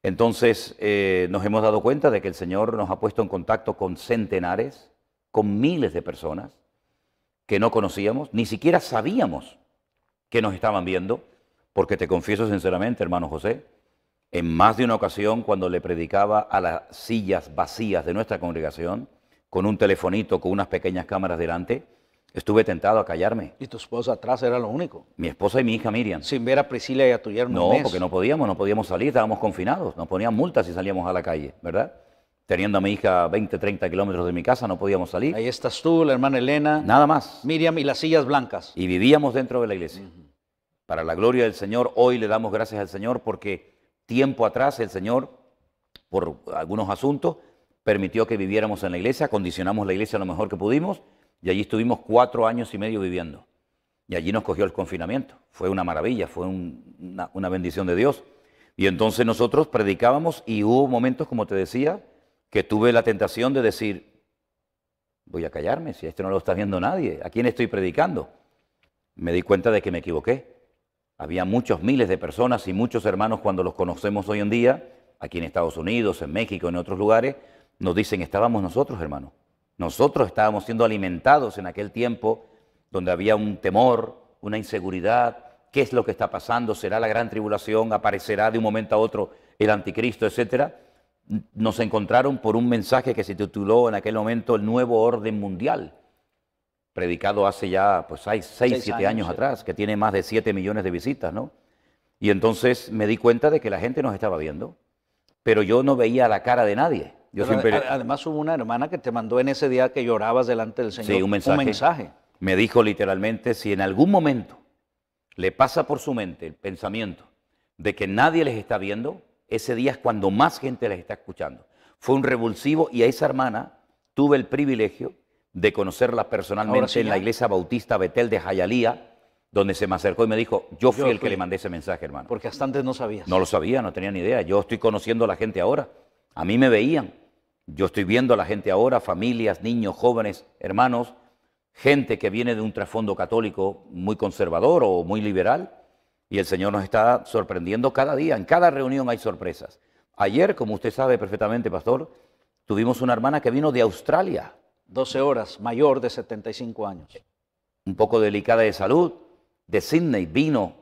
Entonces eh, nos hemos dado cuenta de que el Señor nos ha puesto en contacto con centenares, con miles de personas que no conocíamos, ni siquiera sabíamos que nos estaban viendo, porque te confieso sinceramente, hermano José, en más de una ocasión cuando le predicaba a las sillas vacías de nuestra congregación, con un telefonito, con unas pequeñas cámaras delante, Estuve tentado a callarme. ¿Y tu esposa atrás era lo único? Mi esposa y mi hija Miriam. Sin ver a Priscila y a tu yerno. No, porque no podíamos, no podíamos salir, estábamos confinados, nos ponían multas si salíamos a la calle, ¿verdad? Teniendo a mi hija 20, 30 kilómetros de mi casa, no podíamos salir. Ahí estás tú, la hermana Elena. Nada más. Miriam y las sillas blancas. Y vivíamos dentro de la iglesia. Para la gloria del Señor, hoy le damos gracias al Señor porque tiempo atrás el Señor, por algunos asuntos, permitió que viviéramos en la iglesia, condicionamos la iglesia lo mejor que pudimos y allí estuvimos cuatro años y medio viviendo. Y allí nos cogió el confinamiento. Fue una maravilla, fue una, bendición de Dios. Y entonces nosotros predicábamos y hubo momentos, como te decía, que tuve la tentación de decir, voy a callarme, si esto no lo está viendo nadie, ¿a quién estoy predicando? Me di cuenta de que me equivoqué. Había muchos miles de personas y muchos hermanos cuando los conocemos hoy en día, aquí en Estados Unidos, en México, en otros lugares, nos dicen, estábamos nosotros, hermano. Nosotros estábamos siendo alimentados en aquel tiempo donde había un temor, una inseguridad, qué es lo que está pasando, será la gran tribulación, aparecerá de un momento a otro el anticristo, etcétera? Nos encontraron por un mensaje que se tituló en aquel momento El Nuevo Orden Mundial, predicado hace ya, pues hay 6, 7 años, atrás, que tiene más de 7 millones de visitas, ¿no? Y entonces me di cuenta de que la gente nos estaba viendo, pero yo no veía la cara de nadie. Además hubo una hermana que te mandó en ese día que llorabas delante del Señor sí, un, mensaje. Me dijo literalmente, si en algún momento le pasa por su mente el pensamiento de que nadie les está viendo, ese día es cuando más gente les está escuchando. Fue un revulsivo y a esa hermana tuve el privilegio de conocerla personalmente en la iglesia bautista Betel de Jayalía, donde se me acercó y me dijo, yo fui el que le mandé ese mensaje, hermano. Porque hasta antes no sabías. No lo sabía, no tenía ni idea. Yo estoy conociendo a la gente ahora. A mí me veían. Yo estoy viendo a la gente ahora, familias, niños, jóvenes, hermanos, gente que viene de un trasfondo católico muy conservador o muy liberal, y el Señor nos está sorprendiendo cada día. En cada reunión hay sorpresas. Ayer, como usted sabe perfectamente, pastor, tuvimos una hermana que vino de Australia. 12 horas, mayor de 75 años. Un poco delicada de salud, de Sydney, vino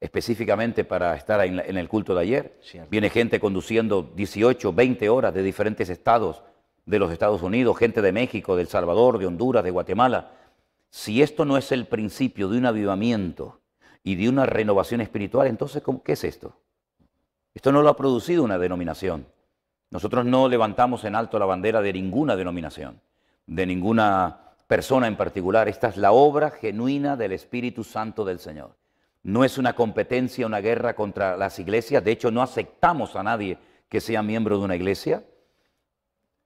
específicamente para estar en, el culto de ayer. Viene gente conduciendo 18, 20 horas de diferentes estados de los Estados Unidos, gente de México, de El Salvador, de Honduras, de Guatemala. Si esto no es el principio de un avivamiento y de una renovación espiritual, entonces ¿qué es esto? Esto no lo ha producido una denominación. Nosotros no levantamos en alto la bandera de ninguna denominación, de ninguna persona en particular. Esta es la obra genuina del Espíritu Santo del Señor. No es una competencia, una guerra contra las iglesias. De hecho, no aceptamos a nadie que sea miembro de una iglesia.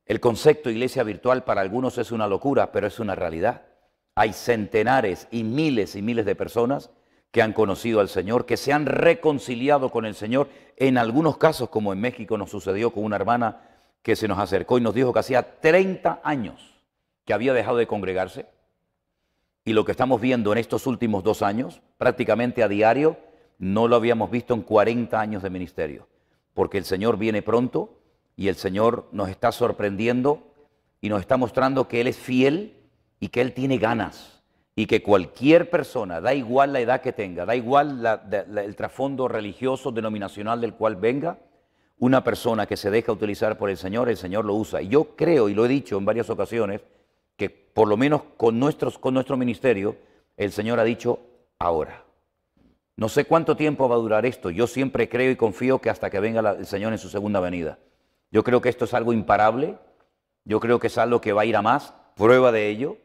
El concepto iglesia virtual para algunos es una locura, pero es una realidad. Hay centenares y miles y miles de personas que han conocido al Señor, que se han reconciliado con el Señor. En algunos casos, como en México nos sucedió con una hermana que se nos acercó y nos dijo que hacía 30 años que había dejado de congregarse y lo que estamos viendo en estos últimos dos años, prácticamente a diario, no lo habíamos visto en 40 años de ministerio, porque el Señor viene pronto y el Señor nos está sorprendiendo y nos está mostrando que Él es fiel y que Él tiene ganas y que cualquier persona, da igual la edad que tenga, da igual el trasfondo religioso denominacional del cual venga, una persona que se deja utilizar por el Señor, el Señor lo usa. Y yo creo, y lo he dicho en varias ocasiones, que por lo menos con, nuestros, con nuestro ministerio el Señor ha dicho ahora. No sé cuánto tiempo va a durar esto. Yo siempre creo y confío que hasta que venga el Señor en su segunda venida. Yo creo que esto es algo imparable. Yo creo que es algo que va a ir a más. Prueba de ello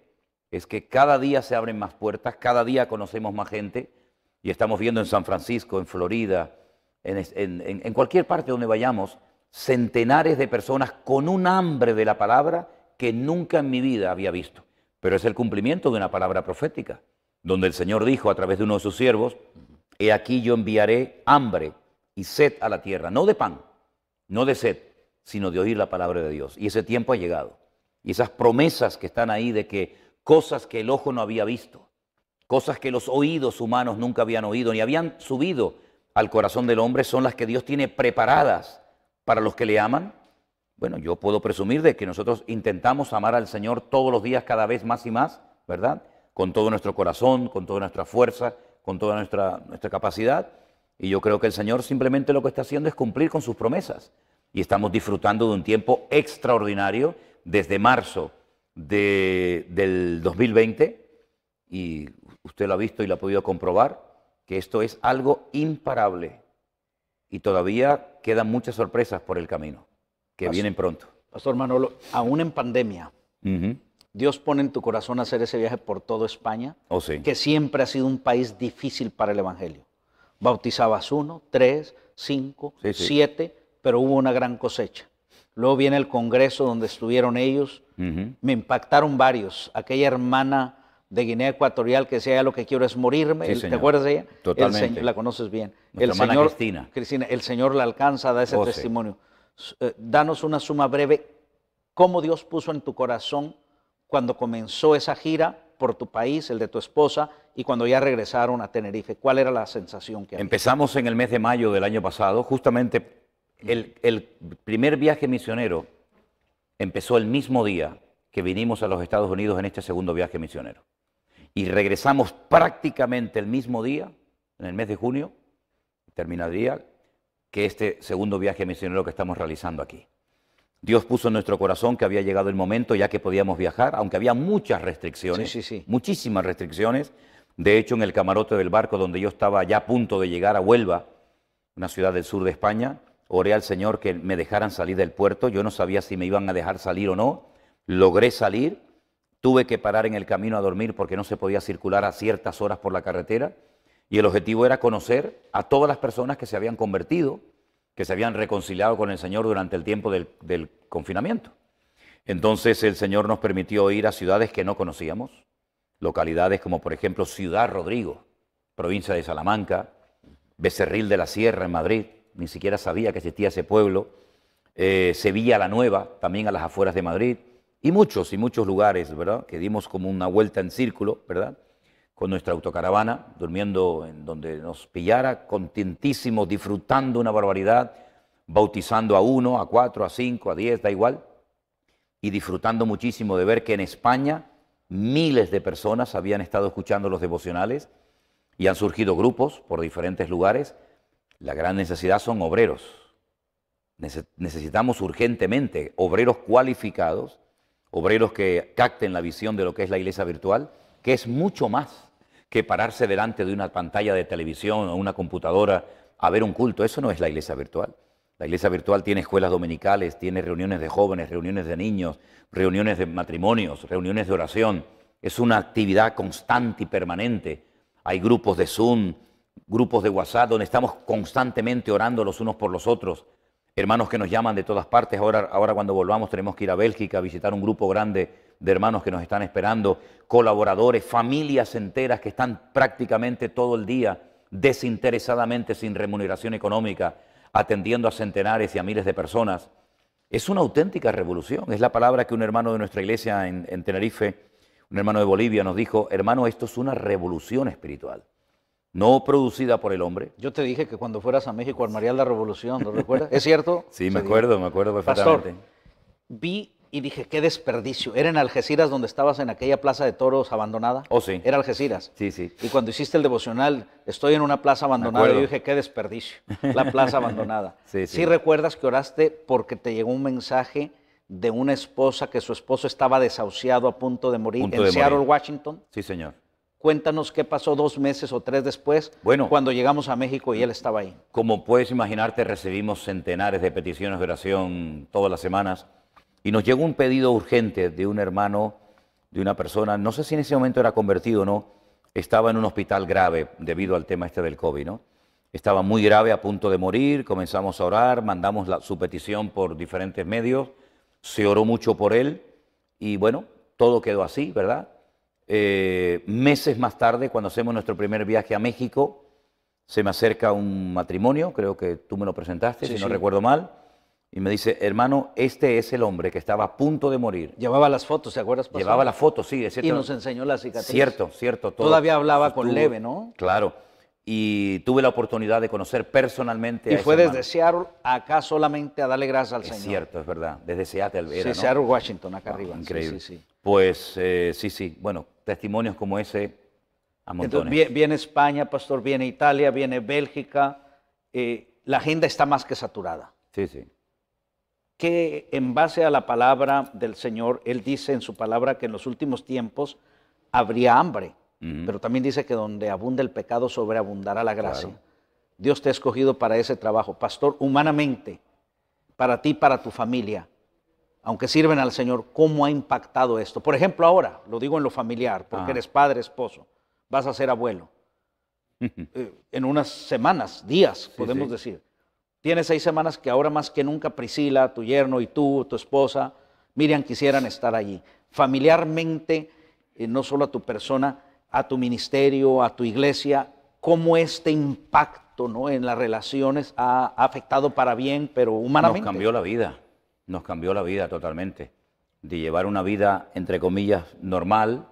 es que cada día se abren más puertas, cada día conocemos más gente y estamos viendo en San Francisco, en Florida, en, en cualquier parte donde vayamos, centenares de personas con un hambre de la palabra que nunca en mi vida había visto. Pero es el cumplimiento de una palabra profética, donde el Señor dijo a través de uno de sus siervos, he aquí yo enviaré hambre y sed a la tierra, no de pan, no de sed, sino de oír la palabra de Dios. Y ese tiempo ha llegado. Y esas promesas que están ahí de que cosas que el ojo no había visto, cosas que los oídos humanos nunca habían oído ni habían subido al corazón del hombre, son las que Dios tiene preparadas para los que le aman bueno, yo puedo presumir de que nosotros intentamos amar al Señor todos los días cada vez más y más, ¿verdad? Con todo nuestro corazón, con toda nuestra fuerza, con toda nuestra, nuestra capacidad. Y yo creo que el Señor simplemente lo que está haciendo es cumplir con sus promesas. Y estamos disfrutando de un tiempo extraordinario desde marzo de, del 2020. Y usted lo ha visto y lo ha podido comprobar, que esto es algo imparable. Y todavía quedan muchas sorpresas por el camino que vienen pronto. Pastor Manolo, aún en pandemia, Dios pone en tu corazón hacer ese viaje por toda España, oh, que siempre ha sido un país difícil para el Evangelio. Bautizabas uno, tres, cinco, siete, pero hubo una gran cosecha. Luego viene el Congreso donde estuvieron ellos. Me impactaron varios. Aquella hermana de Guinea Ecuatorial que decía, lo que quiero es morirme. ¿Te acuerdas de ella? Totalmente. la conoces bien. el señor, Cristina. Cristina. el Señor la alcanza, da ese oh, testimonio. Eh, danos una suma breve, cómo Dios puso en tu corazón cuando comenzó esa gira por tu país, el de tu esposa, y cuando ya regresaron a Tenerife. ¿Cuál era la sensación que Empezamos en el mes de mayo del año pasado, justamente el, el primer viaje misionero empezó el mismo día que vinimos a los Estados Unidos en este segundo viaje misionero. Y regresamos prácticamente el mismo día, en el mes de junio, terminaría que este segundo viaje misionero que estamos realizando aquí. Dios puso en nuestro corazón que había llegado el momento ya que podíamos viajar, aunque había muchas restricciones, muchísimas restricciones. De hecho, en el camarote del barco donde yo estaba ya a punto de llegar a Huelva, una ciudad del sur de España, oré al Señor que me dejaran salir del puerto. Yo no sabía si me iban a dejar salir o no. Logré salir. Tuve que parar en el camino a dormir porque no se podía circular a ciertas horas por la carretera y el objetivo era conocer a todas las personas que se habían convertido, que se habían reconciliado con el Señor durante el tiempo del, confinamiento. Entonces el Señor nos permitió ir a ciudades que no conocíamos, localidades como por ejemplo Ciudad Rodrigo, provincia de Salamanca, Becerril de la Sierra en Madrid, ni siquiera sabía que existía ese pueblo, eh, Sevilla la Nueva, también a las afueras de Madrid, y muchos y muchos lugares, ¿verdad? Que dimos como una vuelta en círculo, ¿verdad? con nuestra autocaravana, durmiendo en donde nos pillara, contentísimos, disfrutando una barbaridad, bautizando a uno, a cuatro, a cinco, a diez, da igual, y disfrutando muchísimo de ver que en España miles de personas habían estado escuchando los devocionales y han surgido grupos por diferentes lugares. La gran necesidad son obreros. Necesitamos urgentemente obreros cualificados, obreros que capten la visión de lo que es la iglesia virtual, que es mucho más que pararse delante de una pantalla de televisión o una computadora a ver un culto. Eso no es la iglesia virtual. La iglesia virtual tiene escuelas dominicales, tiene reuniones de jóvenes, reuniones de niños, reuniones de matrimonios, reuniones de oración. Es una actividad constante y permanente. Hay grupos de Zoom, grupos de WhatsApp donde estamos constantemente orando los unos por los otros hermanos que nos llaman de todas partes. Ahora, ahora cuando volvamos tenemos que ir a Bélgica a visitar un grupo grande de hermanos que nos están esperando, colaboradores, familias enteras que están prácticamente todo el día desinteresadamente, sin remuneración económica, atendiendo a centenares y a miles de personas. Es una auténtica revolución. Es la palabra que un hermano de nuestra iglesia en Tenerife, un hermano de Bolivia, nos dijo, hermano, esto es una revolución espiritual no producida por el hombre. Yo te dije que cuando fueras a México al de la revolución, ¿no recuerdas? ¿Es cierto? Sí, me acuerdo, me acuerdo perfectamente. vi y dije, qué desperdicio. ¿Era en Algeciras donde estabas en aquella plaza de toros abandonada? Oh, sí. Era Algeciras. Sí, sí. Y cuando hiciste el devocional, estoy en una plaza abandonada, yo dije, qué desperdicio, la plaza abandonada. sí, sí. recuerdas que oraste porque te llegó un mensaje de una esposa que su esposo estaba desahuciado a punto de morir en Seattle, Washington. Sí, señor. Cuéntanos qué pasó dos meses o tres después, bueno, cuando llegamos a México y él estaba ahí. Como puedes imaginarte, recibimos centenares de peticiones de oración todas las semanas y nos llegó un pedido urgente de un hermano, de una persona, no sé si en ese momento era convertido o no, estaba en un hospital grave debido al tema este del COVID, ¿no? Estaba muy grave, a punto de morir, comenzamos a orar, mandamos su petición por diferentes medios, se oró mucho por él y bueno, todo quedó así, ¿verdad? Eh, meses más tarde, cuando hacemos nuestro primer viaje a México, se me acerca un matrimonio, creo que tú me lo presentaste, si no recuerdo mal, y me dice, hermano, este es el hombre que estaba a punto de morir. Llevaba las fotos, ¿te acuerdas? Llevaba las fotos, sí, es cierto. Y nos enseñó la cicatriz. Cierto, cierto. Todavía hablaba con leve, ¿no? Claro y tuve la oportunidad de conocer personalmente y a fue desde Seattle acá solamente a darle gracias al Señor. Es cierto, es verdad, desde Seattle. Washington, acá arriba. Increíble. Pues eh, sí, sí, bueno, testimonios como ese a montones. viene España, pastor, viene Italia, viene Bélgica, eh, la agenda está más que saturada. Sí, sí. Que en base a la palabra del Señor, Él dice en su palabra que en los últimos tiempos habría hambre. Pero también dice que donde abunda el pecado, sobreabundará la gracia. Dios te ha escogido para ese trabajo. Pastor, humanamente, para ti, para tu familia, aunque sirven al Señor, ¿cómo ha impactado esto? Por ejemplo, ahora, lo digo en lo familiar, porque eres padre, esposo, vas a ser abuelo. Eh, en unas semanas, días, podemos decir. Tienes seis semanas que ahora más que nunca Priscila, tu yerno y tú, tu esposa, Miriam, quisieran estar allí. Familiarmente, eh, no solo a tu persona, a tu ministerio, a tu iglesia, cómo este impacto ¿no? en las relaciones ha, afectado para bien, pero humanamente. Nos cambió la vida, nos cambió la vida totalmente. De llevar una vida, entre comillas, normal,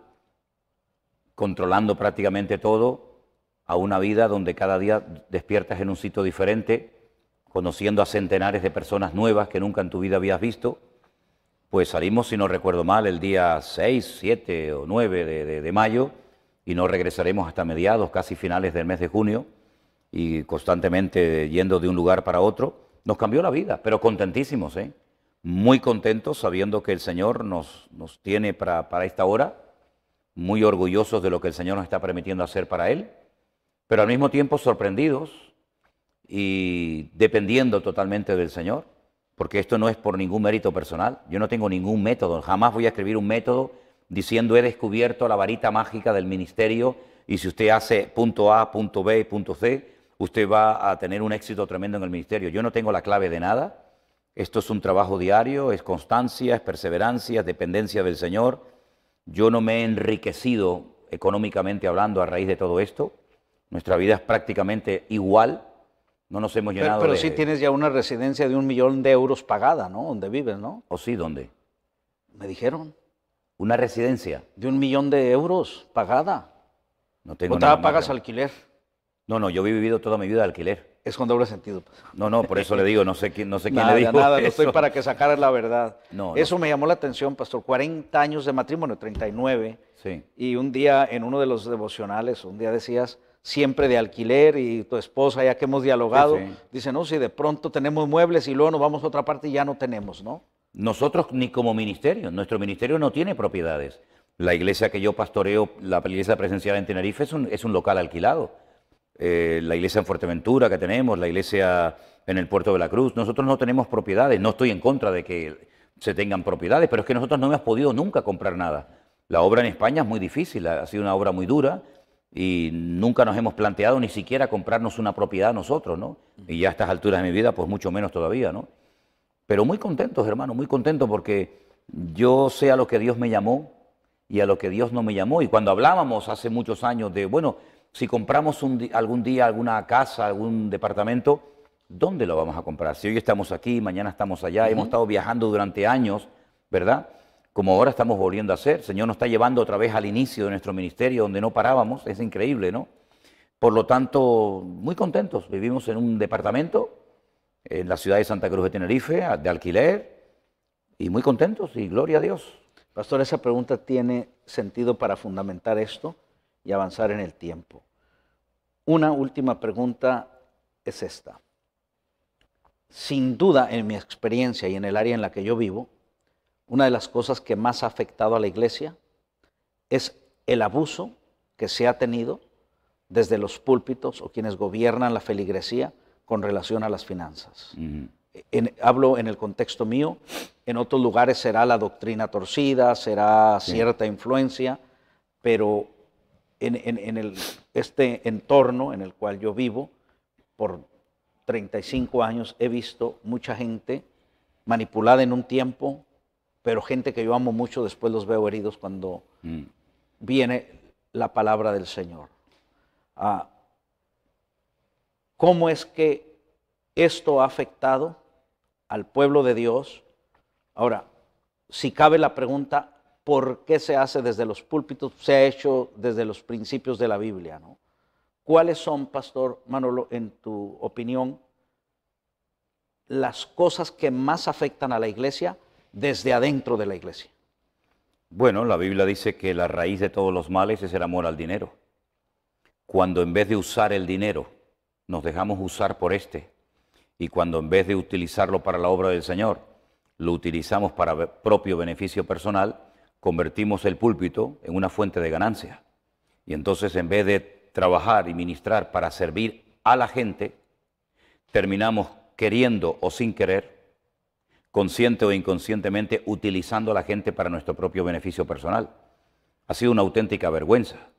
controlando prácticamente todo, a una vida donde cada día despiertas en un sitio diferente, conociendo a centenares de personas nuevas que nunca en tu vida habías visto, pues salimos, si no recuerdo mal, el día 6, 7 o 9 de, de mayo y no regresaremos hasta mediados, casi finales del mes de junio, y constantemente yendo de un lugar para otro, nos cambió la vida, pero contentísimos, ¿eh? muy contentos sabiendo que el Señor nos, nos tiene para, para esta hora, muy orgullosos de lo que el Señor nos está permitiendo hacer para Él, pero al mismo tiempo sorprendidos y dependiendo totalmente del Señor, porque esto no es por ningún mérito personal, yo no tengo ningún método, jamás voy a escribir un método diciendo he descubierto la varita mágica del ministerio y si usted hace punto A, punto B punto C, usted va a tener un éxito tremendo en el ministerio. Yo no tengo la clave de nada. Esto es un trabajo diario, es constancia, es perseverancia, es dependencia del Señor. Yo no me he enriquecido económicamente hablando a raíz de todo esto. Nuestra vida es prácticamente igual. No nos hemos llenado pero, pero sí tienes ya una residencia de un millón de euros pagada, ¿no? Donde vives, ¿no? ¿O sí? ¿Dónde? Me dijeron una residencia de un millón de euros pagada. No tengo nada pagas alquiler? No, no, yo he vivido toda mi vida de alquiler. Es con doble sentido. Pues. No, no, por eso le digo, no sé quién, no sé quién le dijo. Nada, no estoy para que sacaras la verdad. No, eso me llamó la atención, pastor. 40 años de matrimonio, 39. Sí. Y un día en uno de los devocionales, un día decías, siempre de alquiler y tu esposa, ya que hemos dialogado, dice, no, si de pronto tenemos muebles y luego nos vamos a otra parte y ya no tenemos, ¿no? Nosotros ni como ministerio, nuestro ministerio no tiene propiedades. La iglesia que yo pastoreo, la iglesia presencial en Tenerife, es un, es un local alquilado. Eh, la iglesia en Fuerteventura que tenemos, la iglesia en el puerto de la Cruz, nosotros no tenemos propiedades. No estoy en contra de que se tengan propiedades, pero es que nosotros no hemos podido nunca comprar nada. La obra en España es muy difícil, ha sido una obra muy dura y nunca nos hemos planteado ni siquiera comprarnos una propiedad nosotros, ¿no? Y ya a estas alturas de mi vida, pues mucho menos todavía, ¿no? Pero muy contentos, hermano, muy contentos porque yo sé a lo que Dios me llamó y a lo que Dios no me llamó. Y cuando hablábamos hace muchos años de, bueno, si compramos algún día alguna casa, algún departamento, ¿dónde lo vamos a comprar? Si hoy estamos aquí, mañana estamos allá, hemos estado viajando durante años, ¿verdad? Como ahora estamos volviendo a hacer. Señor nos está llevando otra vez al inicio de nuestro ministerio, donde no parábamos, es increíble, ¿no? Por lo tanto, muy contentos. Vivimos en un departamento en la ciudad de Santa Cruz de Tenerife, de alquiler, y muy contentos, y gloria a Dios. Pastor, esa pregunta tiene sentido para fundamentar esto y avanzar en el tiempo. Una última pregunta es esta. Sin duda, en mi experiencia y en el área en la que yo vivo, una de las cosas que más ha afectado a la iglesia es el abuso que se ha tenido desde los púlpitos o quienes gobiernan la feligresía con relación a las finanzas. hablo en el contexto mío, en otros lugares será la doctrina torcida, será cierta influencia, pero en, este entorno en el cual yo vivo, por 35 años he visto mucha gente manipulada en un tiempo, pero gente que yo amo mucho, después los veo heridos cuando mm. viene la palabra del Señor. Ah, cómo es que esto ha afectado al pueblo de Dios. Ahora, si cabe la pregunta, ¿por qué se hace desde los púlpitos? Se ha hecho desde los principios de la Biblia, ¿no? ¿Cuáles son, Pastor Manolo, en tu opinión, las cosas que más afectan a la iglesia desde adentro de la iglesia? Bueno, la Biblia dice que la raíz de todos los males es el amor al dinero. Cuando en vez de usar el dinero, nos dejamos usar por este. Y cuando en vez de utilizarlo para la obra del Señor, lo utilizamos para propio beneficio personal, convertimos el púlpito en una fuente de ganancia. Y entonces en vez de trabajar y ministrar para servir a la gente, terminamos queriendo o sin querer, consciente o inconscientemente, utilizando a la gente para nuestro propio beneficio personal. Ha sido una auténtica vergüenza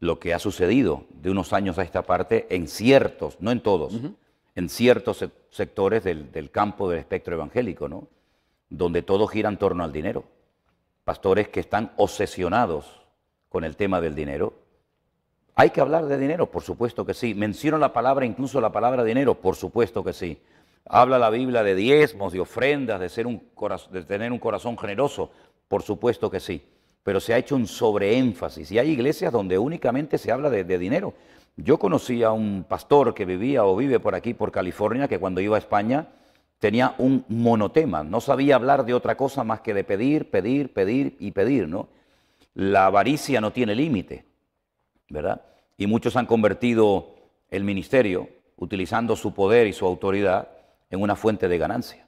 lo que ha sucedido de unos años a esta parte en ciertos, no en todos, en ciertos sectores del, campo del espectro evangélico, ¿no? Donde todo gira en torno al dinero. Pastores que están obsesionados con el tema del dinero. ¿Hay que hablar de dinero? Por supuesto que sí. ¿Menciono la palabra, incluso la palabra dinero? Por supuesto que sí. Habla la Biblia de diezmos, de ofrendas, de, ser un de tener un corazón generoso. Por supuesto que sí pero se ha hecho un sobreénfasis. Y hay iglesias donde únicamente se habla de, dinero. Yo conocí a un pastor que vivía o vive por aquí, por California, que cuando iba a España tenía un monotema, no sabía hablar de otra cosa más que de pedir, pedir, pedir y pedir, ¿no? La avaricia no tiene límite, ¿verdad? Y muchos han convertido el ministerio, utilizando su poder y su autoridad, en una fuente de ganancia.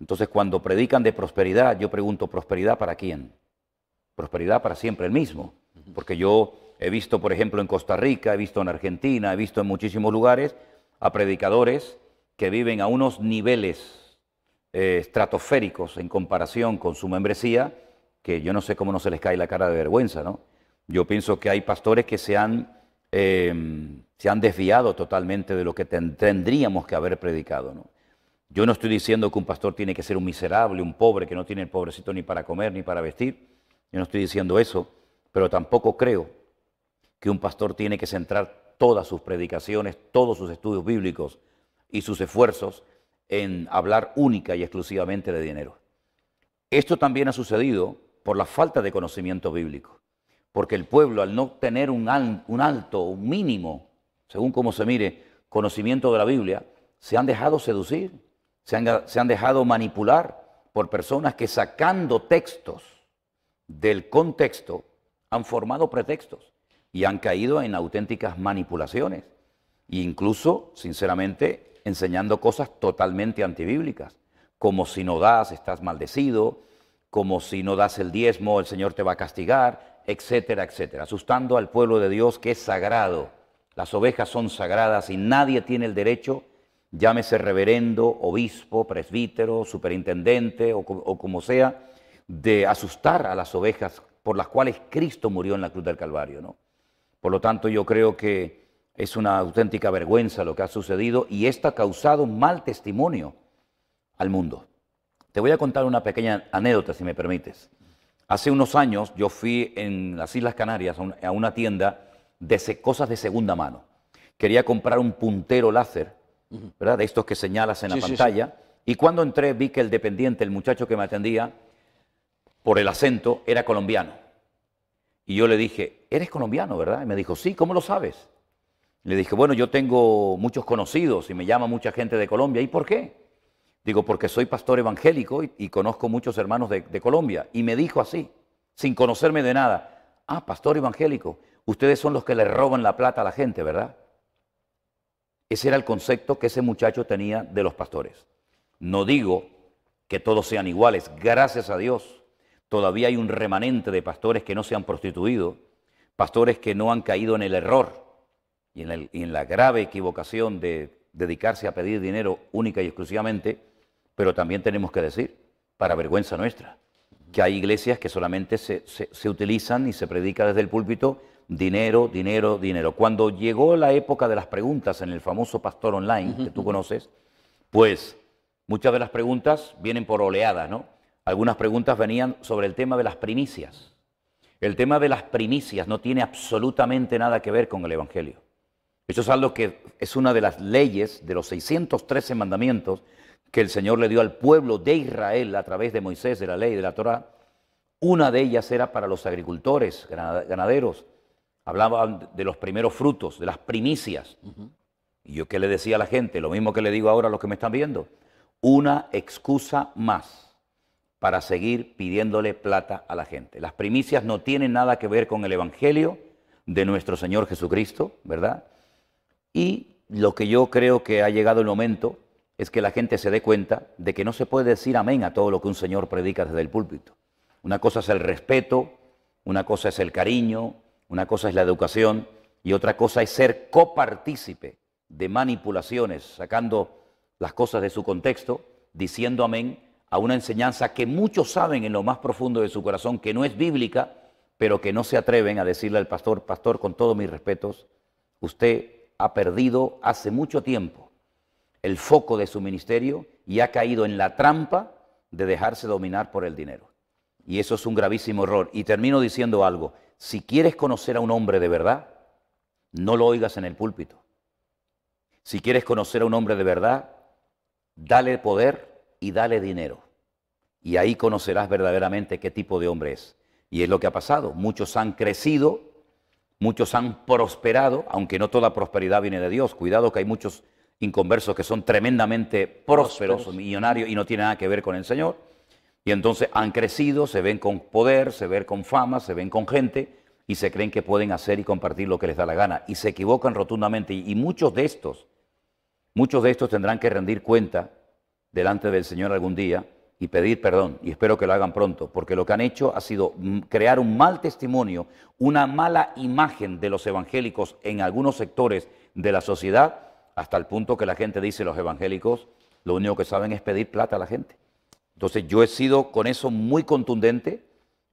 Entonces, cuando predican de prosperidad, yo pregunto, ¿prosperidad para quién? prosperidad para siempre el mismo. Porque yo he visto, por ejemplo, en Costa Rica, he visto en Argentina, he visto en muchísimos lugares a predicadores que viven a unos niveles eh, estratosféricos en comparación con su membresía, que yo no sé cómo no se les cae la cara de vergüenza, ¿no? Yo pienso que hay pastores que se han, em, se han desviado totalmente de lo que tendríamos que haber predicado, Yo no estoy diciendo que un pastor tiene que ser un miserable, un pobre, que no tiene el pobrecito ni para comer ni para vestir, yo no estoy diciendo eso, pero tampoco creo que un pastor tiene que centrar todas sus predicaciones, todos sus estudios bíblicos y sus esfuerzos en hablar única y exclusivamente de dinero. Esto también ha sucedido por la falta de conocimiento bíblico, porque el pueblo al no tener un, alto, un mínimo, según como se mire, conocimiento de la Biblia, se han dejado seducir, se se han dejado manipular por personas que sacando textos del contexto han formado pretextos y han caído en auténticas manipulaciones, e incluso, sinceramente, enseñando cosas totalmente antibíblicas, como si no das, estás maldecido, como si no das el diezmo, el Señor te va a castigar, etcétera, etcétera, asustando al pueblo de Dios que es sagrado. Las ovejas son sagradas y nadie tiene el derecho, llámese reverendo, obispo, presbítero, superintendente o como sea, de asustar a las ovejas por las cuales Cristo murió en la cruz del Calvario. ¿no? Por lo tanto, yo creo que es una auténtica vergüenza lo que ha sucedido y esto ha causado mal testimonio al mundo. Te voy a contar una pequeña anécdota, si me permites. Hace unos años yo fui en las Islas Canarias a una tienda de cosas de segunda mano. Quería comprar un puntero láser, ¿verdad? De estos que señalas en la pantalla. Y cuando entré vi que el dependiente, el muchacho que me atendía, por el acento, era colombiano. Y yo le dije, eres colombiano, ¿verdad? Y me dijo, sí, ¿cómo lo sabes? Le dije, bueno, yo tengo muchos conocidos y me llama mucha gente de Colombia. ¿Y por qué? Digo, porque soy pastor evangélico y, conozco muchos hermanos de, de Colombia. Y me dijo así, sin conocerme de nada, ah, pastor evangélico, ustedes son los que le roban la plata a la gente, ¿verdad? Ese era el concepto que ese muchacho tenía de los pastores. No digo que todos sean iguales, gracias a Dios. Todavía hay un remanente de pastores que no se han prostituido, pastores que no han caído en el error y en, la grave equivocación de dedicarse a pedir dinero única y exclusivamente, pero también tenemos que decir, para vergüenza nuestra, que hay iglesias que solamente se, utilizan y se predica desde el púlpito dinero, dinero, dinero. Cuando llegó la época de las preguntas en el famoso pastor online que tú conoces, pues muchas de las preguntas vienen por oleadas, ¿no? Algunas preguntas venían sobre el tema de las primicias. El tema de las primicias no tiene absolutamente nada que ver con el Evangelio. Eso es algo que es una de las leyes de los 613 mandamientos que el Señor le dio al pueblo de Israel a través de Moisés, de la ley, de la Torá. Una de ellas era para los agricultores, ganaderos. Hablaban de los primeros frutos, de las primicias. ¿Y yo qué le decía a la gente? Lo mismo que le digo ahora a los que me están viendo. Una excusa más para seguir pidiéndole plata a la gente. Las primicias no tienen nada que ver con el Evangelio de nuestro Señor Jesucristo, ¿verdad? Y lo que yo creo que ha llegado el momento es que la gente se dé cuenta de que no se puede decir amén a todo lo que un Señor predica desde el púlpito. Una cosa es el respeto, una cosa es el cariño, una cosa es la educación y otra cosa es ser copartícipe de manipulaciones, sacando las cosas de su contexto, diciendo amén a una enseñanza que muchos saben en lo más profundo de su corazón que no es bíblica, pero que no se atreven a decirle al pastor, pastor, con todos mis respetos, usted ha perdido hace mucho tiempo el foco de su ministerio y ha caído en la trampa de dejarse dominar por el dinero. Y eso es un gravísimo error. Y termino diciendo algo, si quieres conocer a un hombre de verdad, no lo oigas en el púlpito. Si quieres conocer a un hombre de verdad, dale poder, y dale dinero. Y ahí conocerás verdaderamente qué tipo de hombre es. Y es lo que ha pasado. Muchos han crecido, muchos han prosperado, aunque no toda prosperidad viene de Dios. Cuidado que hay muchos inconversos que son tremendamente prósperos, millonarios y no tienen nada que ver con el Señor. Y entonces han crecido, se ven con poder, se ven con fama, se ven con gente y se creen que pueden hacer y compartir lo que les da la gana. Y se equivocan rotundamente. Y, y muchos de estos, muchos de estos tendrán que rendir cuenta delante del Señor algún día y pedir perdón, y espero que lo hagan pronto, porque lo que han hecho ha sido crear un mal testimonio, una mala imagen de los evangélicos en algunos sectores de la sociedad, hasta el punto que la gente dice los evangélicos lo único que saben es pedir plata a la gente. Entonces yo he sido con eso muy contundente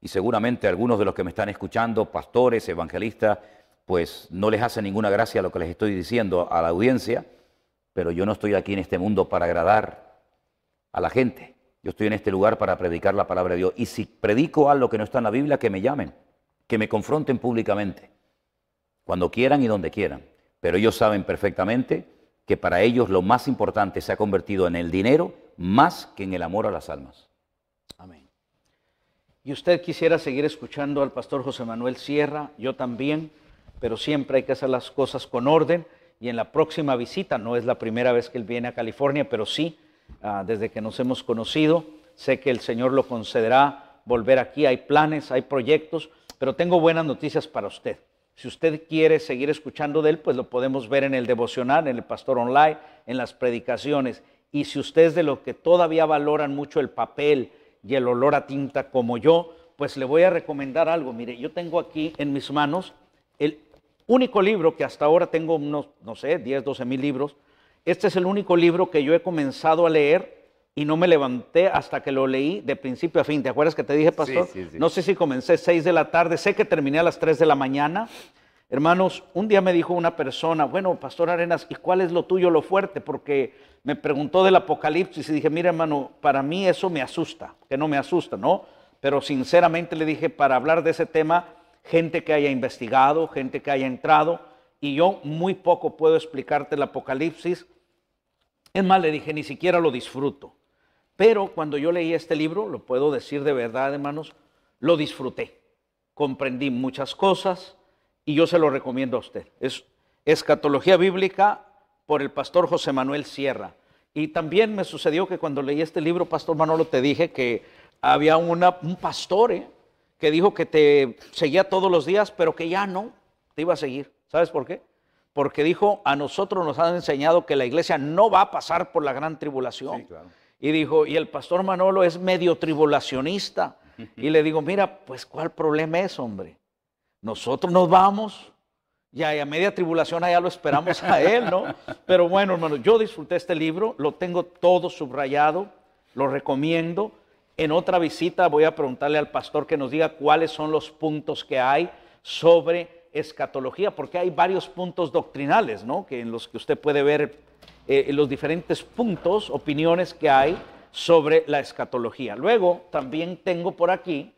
y seguramente algunos de los que me están escuchando, pastores, evangelistas, pues no les hace ninguna gracia lo que les estoy diciendo a la audiencia, pero yo no estoy aquí en este mundo para agradar a la gente. Yo estoy en este lugar para predicar la palabra de Dios. Y si predico algo que no está en la Biblia, que me llamen, que me confronten públicamente, cuando quieran y donde quieran. Pero ellos saben perfectamente que para ellos lo más importante se ha convertido en el dinero más que en el amor a las almas. Amén. Y usted quisiera seguir escuchando al pastor José Manuel Sierra, yo también, pero siempre hay que hacer las cosas con orden y en la próxima visita, no es la primera vez que él viene a California, pero sí Ah, desde que nos hemos conocido. Sé que el Señor lo concederá volver aquí. Hay planes, hay proyectos, pero tengo buenas noticias para usted. Si usted quiere seguir escuchando de él, pues lo podemos ver en el devocional, en el pastor online, en las predicaciones. Y si usted es de los que todavía valoran mucho el papel y el olor a tinta como yo, pues le voy a recomendar algo. Mire, yo tengo aquí en mis manos el único libro que hasta ahora tengo unos, no sé, 10, 12 mil libros, este es el único libro que yo he comenzado a leer y no me levanté hasta que lo leí de principio a fin. ¿Te acuerdas que te dije, pastor? No sé si comencé 6 de la tarde, sé que terminé a las 3 de la mañana. Hermanos, un día me dijo una persona, bueno, pastor Arenas, ¿y cuál es lo tuyo, lo fuerte? Porque me preguntó del apocalipsis y dije, mira hermano, para mí eso me asusta, que no me asusta, ¿no? Pero sinceramente le dije, para hablar de ese tema, gente que haya investigado, gente que haya entrado, y yo muy poco puedo explicarte el apocalipsis, es más, le dije, ni siquiera lo disfruto. Pero cuando yo leí este libro, lo puedo decir de verdad, hermanos, lo disfruté. Comprendí muchas cosas y yo se lo recomiendo a usted. Es Escatología Bíblica por el pastor José Manuel Sierra. Y también me sucedió que cuando leí este libro, Pastor Manolo, te dije que había un pastor ¿eh? que dijo que te seguía todos los días, pero que ya no, te iba a seguir. ¿Sabes por qué? porque dijo, a nosotros nos han enseñado que la iglesia no va a pasar por la gran tribulación. Y dijo, y el pastor Manolo es medio tribulacionista. Y le digo, mira, pues cuál problema es, hombre. Nosotros nos vamos ya a media tribulación allá lo esperamos a él, ¿no? Pero bueno, hermano, yo disfruté este libro, lo tengo todo subrayado, lo recomiendo. En otra visita voy a preguntarle al pastor que nos diga cuáles son los puntos que hay sobre escatología, porque hay varios puntos doctrinales, ¿no? Que en los que usted puede ver eh, los diferentes puntos, opiniones que hay sobre la escatología. Luego también tengo por aquí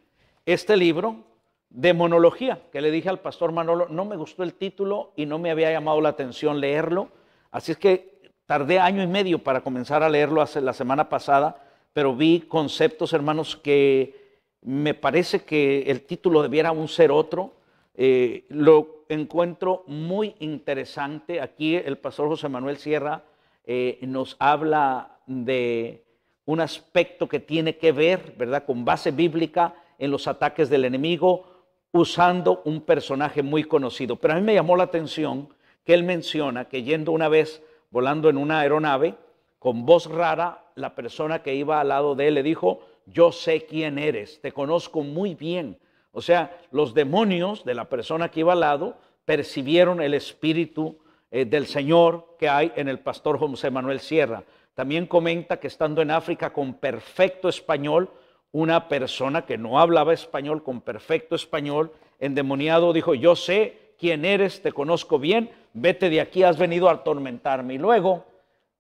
este libro, de monología, que le dije al pastor Manolo, no me gustó el título y no me había llamado la atención leerlo, así es que tardé año y medio para comenzar a leerlo hace la semana pasada, pero vi conceptos, hermanos, que me parece que el título debiera aún ser otro eh, lo encuentro muy interesante. Aquí el pastor José Manuel Sierra eh, nos habla de un aspecto que tiene que ver, ¿verdad?, con base bíblica en los ataques del enemigo, usando un personaje muy conocido. Pero a mí me llamó la atención que él menciona que yendo una vez volando en una aeronave, con voz rara, la persona que iba al lado de él le dijo, yo sé quién eres, te conozco muy bien, o sea, los demonios de la persona que iba al lado percibieron el espíritu eh, del Señor que hay en el pastor José Manuel Sierra. También comenta que estando en África con perfecto español, una persona que no hablaba español con perfecto español, endemoniado, dijo, yo sé quién eres, te conozco bien, vete de aquí, has venido a atormentarme. Y luego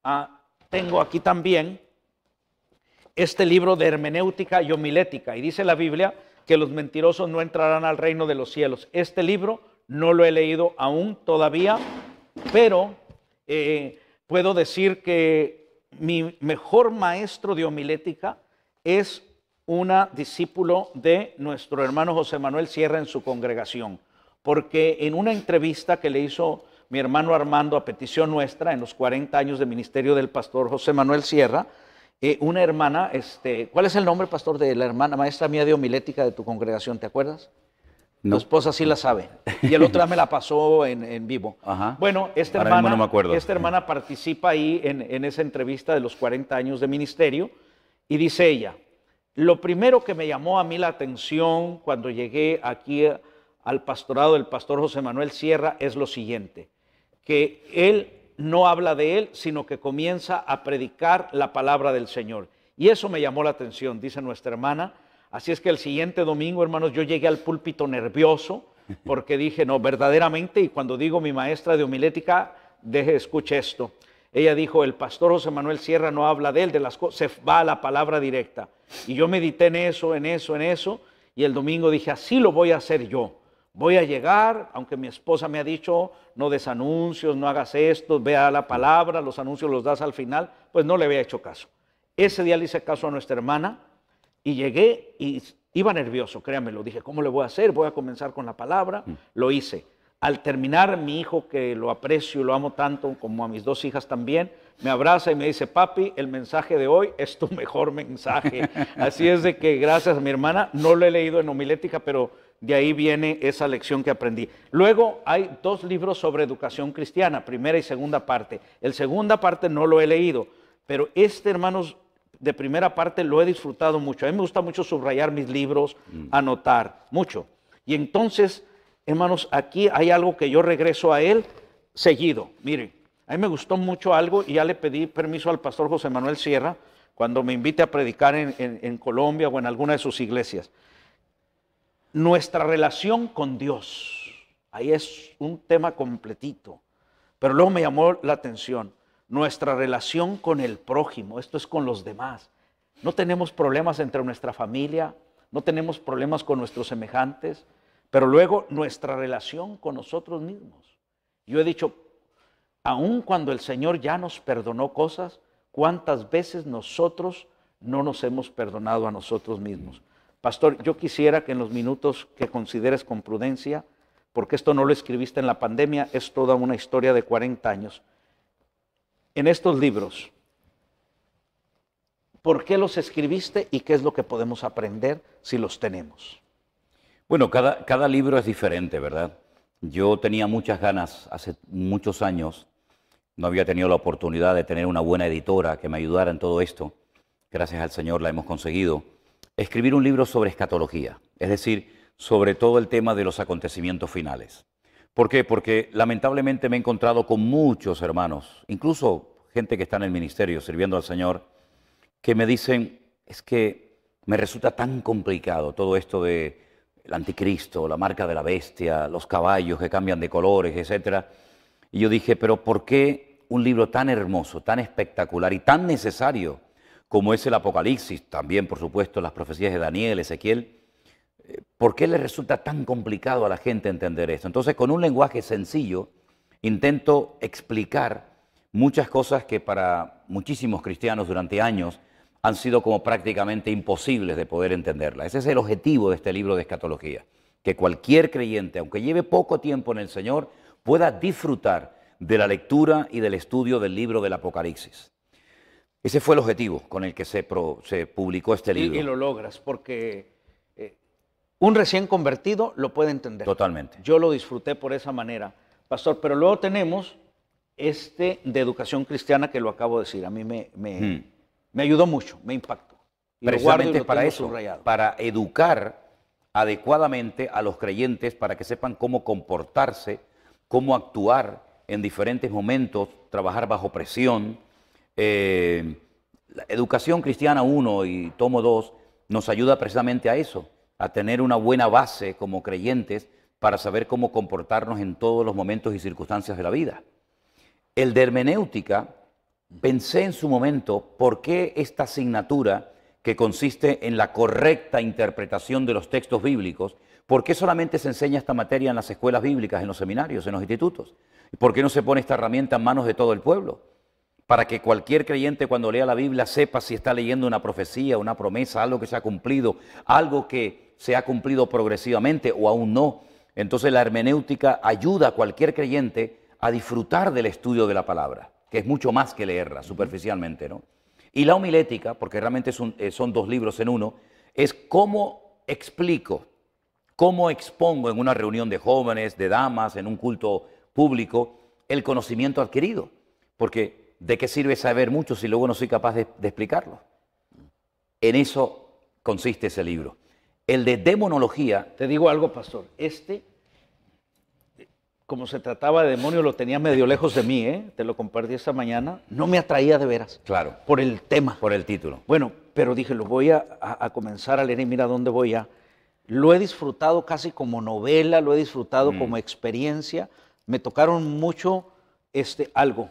ah, tengo aquí también este libro de hermenéutica y homilética. Y dice la Biblia que los mentirosos no entrarán al reino de los cielos. Este libro no lo he leído aún todavía, pero eh, puedo decir que mi mejor maestro de homilética es un discípulo de nuestro hermano José Manuel Sierra en su congregación, porque en una entrevista que le hizo mi hermano Armando a petición nuestra en los 40 años de ministerio del pastor José Manuel Sierra, eh, una hermana, este, ¿cuál es el nombre, pastor, de la hermana maestra mía de homilética de tu congregación? ¿Te acuerdas? No. esposa sí la sabe. Y el otro me la pasó en, vivo. Ajá. Bueno, esta hermana, esta hermana participa ahí en, en esa entrevista de los 40 años de ministerio y dice ella, lo primero que me llamó a mí la atención cuando llegué aquí al pastorado del pastor José Manuel Sierra es lo siguiente, que él no habla de él, sino que comienza a predicar la palabra del Señor. Y eso me llamó la atención, dice nuestra hermana. Así es que el siguiente domingo, hermanos, yo llegué al púlpito nervioso porque dije, no, verdaderamente, y cuando digo mi maestra de homilética, deje, escuche esto. Ella dijo, el pastor José Manuel Sierra no habla de él, de las cosas, se va a la palabra directa. Y yo medité en eso, en eso, en eso, y el domingo dije, así lo voy a hacer yo. Voy a llegar, aunque mi esposa me ha dicho, no des anuncios, no hagas esto, vea la palabra, los anuncios los das al final, pues no le había hecho caso. Ese día le hice caso a nuestra hermana y llegué y iba nervioso, créanme, lo dije, ¿cómo le voy a hacer? Voy a comenzar con la palabra, mm. lo hice. Al terminar, mi hijo, que lo aprecio y lo amo tanto como a mis dos hijas también, me abraza y me dice, papi, el mensaje de hoy es tu mejor mensaje. Así es de que gracias a mi hermana, no lo he leído en homilética, pero de ahí viene esa lección que aprendí. Luego hay dos libros sobre educación cristiana, primera y segunda parte. El segunda parte no lo he leído, pero este, hermanos, de primera parte lo he disfrutado mucho. A mí me gusta mucho subrayar mis libros, mm. anotar mucho. Y entonces, hermanos, aquí hay algo que yo regreso a él seguido. Miren, a mí me gustó mucho algo y ya le pedí permiso al pastor José Manuel Sierra cuando me invite a predicar en Colombia o en alguna de sus iglesias nuestra relación con Dios. Ahí es un tema completito. Pero luego me llamó la atención nuestra relación con el prójimo, esto es con los demás. No tenemos problemas entre nuestra familia, no tenemos problemas con nuestros semejantes, pero luego nuestra relación con nosotros mismos. Yo he dicho, aun cuando el Señor ya nos perdonó cosas, ¿cuántas veces nosotros no nos hemos perdonado a nosotros mismos? Pastor, yo quisiera que en los minutos que consideres con prudencia, porque esto no lo escribiste en la pandemia, es toda una historia de 40 años. En estos libros, ¿por qué los escribiste y qué es lo que podemos aprender si los tenemos? Bueno, cada, cada libro es diferente, ¿verdad? Yo tenía muchas ganas hace muchos años, no había tenido la oportunidad de tener una buena editora que me ayudara en todo esto. Gracias al Señor la hemos conseguido escribir un libro sobre escatología, es decir, sobre todo el tema de los acontecimientos finales. ¿Por qué? Porque lamentablemente me he encontrado con muchos hermanos, incluso gente que está en el ministerio sirviendo al Señor, que me dicen, es que me resulta tan complicado todo esto de el anticristo, la marca de la bestia, los caballos que cambian de colores, etc. Y yo dije, pero ¿por qué un libro tan hermoso, tan espectacular y tan necesario como es el Apocalipsis, también por supuesto las profecías de Daniel, Ezequiel, eh, ¿por qué le resulta tan complicado a la gente entender esto? Entonces, con un lenguaje sencillo, intento explicar muchas cosas que para muchísimos cristianos durante años han sido como prácticamente imposibles de poder entenderlas. Ese es el objetivo de este libro de escatología, que cualquier creyente, aunque lleve poco tiempo en el Señor, pueda disfrutar de la lectura y del estudio del libro del Apocalipsis. Ese fue el objetivo con el que se, se publicó este libro. Y, lo logras, porque eh, un recién convertido lo puede entender. Totalmente. Yo lo disfruté por esa manera, pastor. Pero luego tenemos este de educación cristiana que lo acabo de decir. A mí me, me, hmm. ayudó mucho, me impactó. Precisamente para eso, para educar adecuadamente a los creyentes para que sepan cómo comportarse, cómo actuar en diferentes momentos, trabajar bajo presión, eh, la Educación Cristiana 1 y Tomo 2 nos ayuda precisamente a eso, a tener una buena base como creyentes para saber cómo comportarnos en todos los momentos y circunstancias de la vida. El de hermenéutica, pensé en su momento por qué esta asignatura que consiste en la correcta interpretación de los textos bíblicos, ¿por qué solamente se enseña esta materia en las escuelas bíblicas, en los seminarios, en los institutos? ¿Por qué no se pone esta herramienta en manos de todo el pueblo? para que cualquier creyente cuando lea la Biblia sepa si está leyendo una profecía, una promesa, algo que se ha cumplido, algo que se ha cumplido progresivamente o aún no. Entonces la hermenéutica ayuda a cualquier creyente a disfrutar del estudio de la palabra, que es mucho más que leerla superficialmente, ¿no? Y la homilética, porque realmente son, eh, son dos libros en uno, es cómo explico, cómo expongo en una reunión de jóvenes, de damas, en un culto público, el conocimiento adquirido. Porque ¿de qué sirve saber mucho si luego no soy capaz de, explicarlo? En eso consiste ese libro. El de demonología. Te digo algo, pastor. Este, como se trataba de demonio, lo tenía medio lejos de mí, ¿eh? te lo compartí esta mañana. No me atraía de veras. Claro. Por el tema. Por el título. Bueno, pero dije, lo voy a, comenzar a leer y mira dónde voy ya. Lo he disfrutado casi como novela, lo he disfrutado mm. como experiencia. Me tocaron mucho este, algo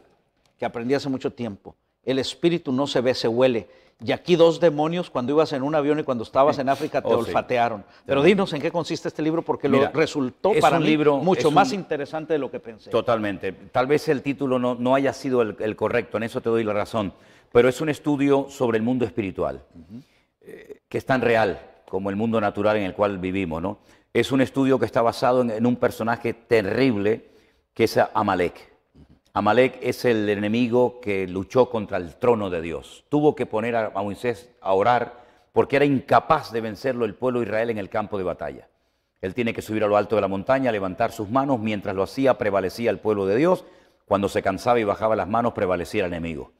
que aprendí hace mucho tiempo. El espíritu no se ve, se huele. Y aquí dos demonios cuando ibas en un avión y cuando estabas en África te oh, olfatearon. Pero dinos en qué consiste este libro porque lo resultó para mí mucho más interesante de lo que pensé. Totalmente. Tal vez el título no, haya sido el, correcto, en eso te doy la razón. Pero es un estudio sobre el mundo espiritual, eh, que es tan real como el mundo natural en el cual vivimos. ¿no? Es un estudio que está basado en un personaje terrible que es Amalek. Amalek es el enemigo que luchó contra el trono de Dios. Tuvo que poner a Moisés a orar porque era incapaz de vencerlo el pueblo de Israel en el campo de batalla. Él tiene que subir a lo alto de la montaña, levantar sus manos. Mientras lo hacía, prevalecía el pueblo de Dios. Cuando se cansaba y bajaba las manos, prevalecía el enemigo.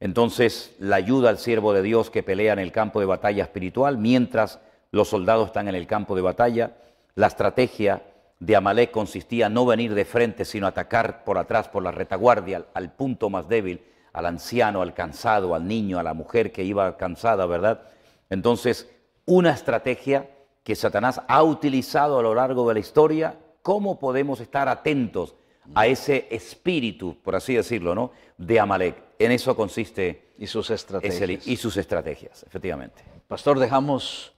Entonces, la ayuda al siervo de Dios que pelea en el campo de batalla espiritual, mientras los soldados están en el campo de batalla, la estrategia de Amalek consistía no venir de frente, sino atacar por atrás, por la retaguardia, al, punto más débil, al anciano, al cansado, al niño, a la mujer que iba cansada, ¿verdad? Entonces, una estrategia que Satanás ha utilizado a lo largo de la historia, ¿cómo podemos estar atentos a ese espíritu, por así decirlo, ¿no? de Amalek? En eso consiste... Y sus estrategias. y sus estrategias, efectivamente. Pastor, dejamos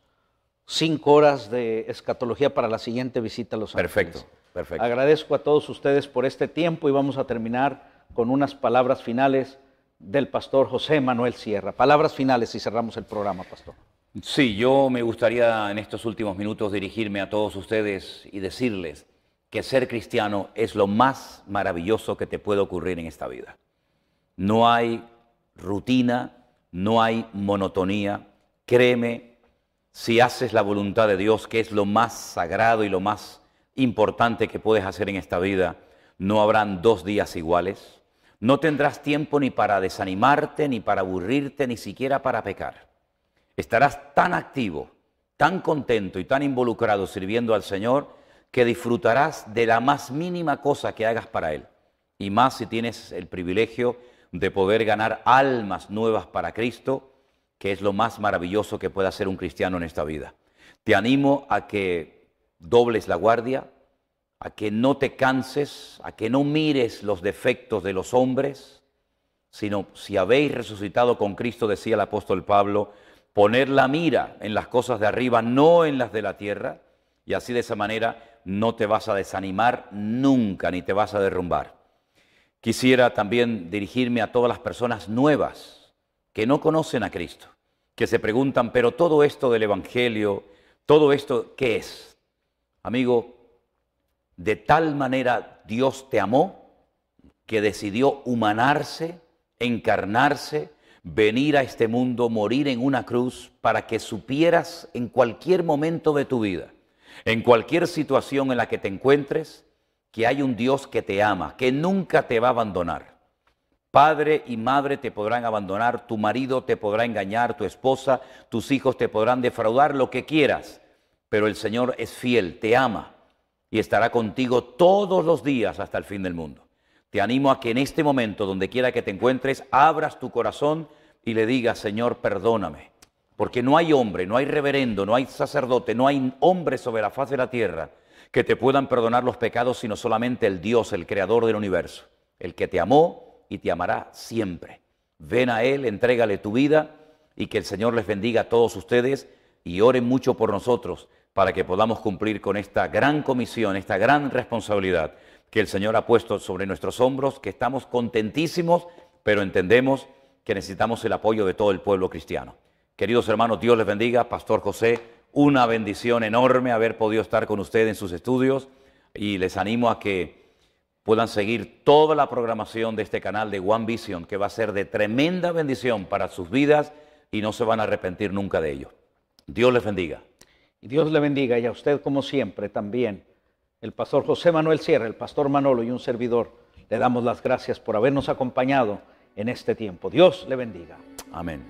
cinco horas de escatología para la siguiente visita a Los Ángeles. Perfecto, perfecto. Agradezco a todos ustedes por este tiempo y vamos a terminar con unas palabras finales del pastor José Manuel Sierra. Palabras finales y cerramos el programa, pastor. Sí, yo me gustaría en estos últimos minutos dirigirme a todos ustedes y decirles que ser cristiano es lo más maravilloso que te puede ocurrir en esta vida. No hay rutina, no hay monotonía. Créeme, si haces la voluntad de Dios, que es lo más sagrado y lo más importante que puedes hacer en esta vida, no habrán dos días iguales. No tendrás tiempo ni para desanimarte, ni para aburrirte, ni siquiera para pecar. Estarás tan activo, tan contento y tan involucrado sirviendo al Señor que disfrutarás de la más mínima cosa que hagas para Él. Y más si tienes el privilegio de poder ganar almas nuevas para Cristo que es lo más maravilloso que puede hacer un cristiano en esta vida. Te animo a que dobles la guardia, a que no te canses, a que no mires los defectos de los hombres, sino si habéis resucitado con Cristo, decía el apóstol Pablo, poner la mira en las cosas de arriba, no en las de la tierra, y así de esa manera no te vas a desanimar nunca, ni te vas a derrumbar. Quisiera también dirigirme a todas las personas nuevas que no conocen a Cristo, que se preguntan, pero todo esto del Evangelio, todo esto, ¿qué es? Amigo, de tal manera Dios te amó que decidió humanarse, encarnarse, venir a este mundo, morir en una cruz, para que supieras en cualquier momento de tu vida, en cualquier situación en la que te encuentres, que hay un Dios que te ama, que nunca te va a abandonar, Padre y madre te podrán abandonar, tu marido te podrá engañar, tu esposa, tus hijos te podrán defraudar, lo que quieras. Pero el Señor es fiel, te ama y estará contigo todos los días hasta el fin del mundo. Te animo a que en este momento, donde quiera que te encuentres, abras tu corazón y le digas, Señor, perdóname. Porque no hay hombre, no hay reverendo, no hay sacerdote, no hay hombre sobre la faz de la tierra que te puedan perdonar los pecados, sino solamente el Dios, el creador del universo, el que te amó y te amará siempre. Ven a Él, entrégale tu vida y que el Señor les bendiga a todos ustedes y oren mucho por nosotros para que podamos cumplir con esta gran comisión, esta gran responsabilidad que el Señor ha puesto sobre nuestros hombros, que estamos contentísimos, pero entendemos que necesitamos el apoyo de todo el pueblo cristiano. Queridos hermanos, Dios les bendiga, Pastor José, una bendición enorme haber podido estar con usted en sus estudios y les animo a que puedan seguir toda la programación de este canal de One Vision, que va a ser de tremenda bendición para sus vidas y no se van a arrepentir nunca de ello. Dios les bendiga. Y Dios le bendiga y a usted como siempre también. El pastor José Manuel Sierra, el pastor Manolo y un servidor, le damos las gracias por habernos acompañado en este tiempo. Dios le bendiga. Amén.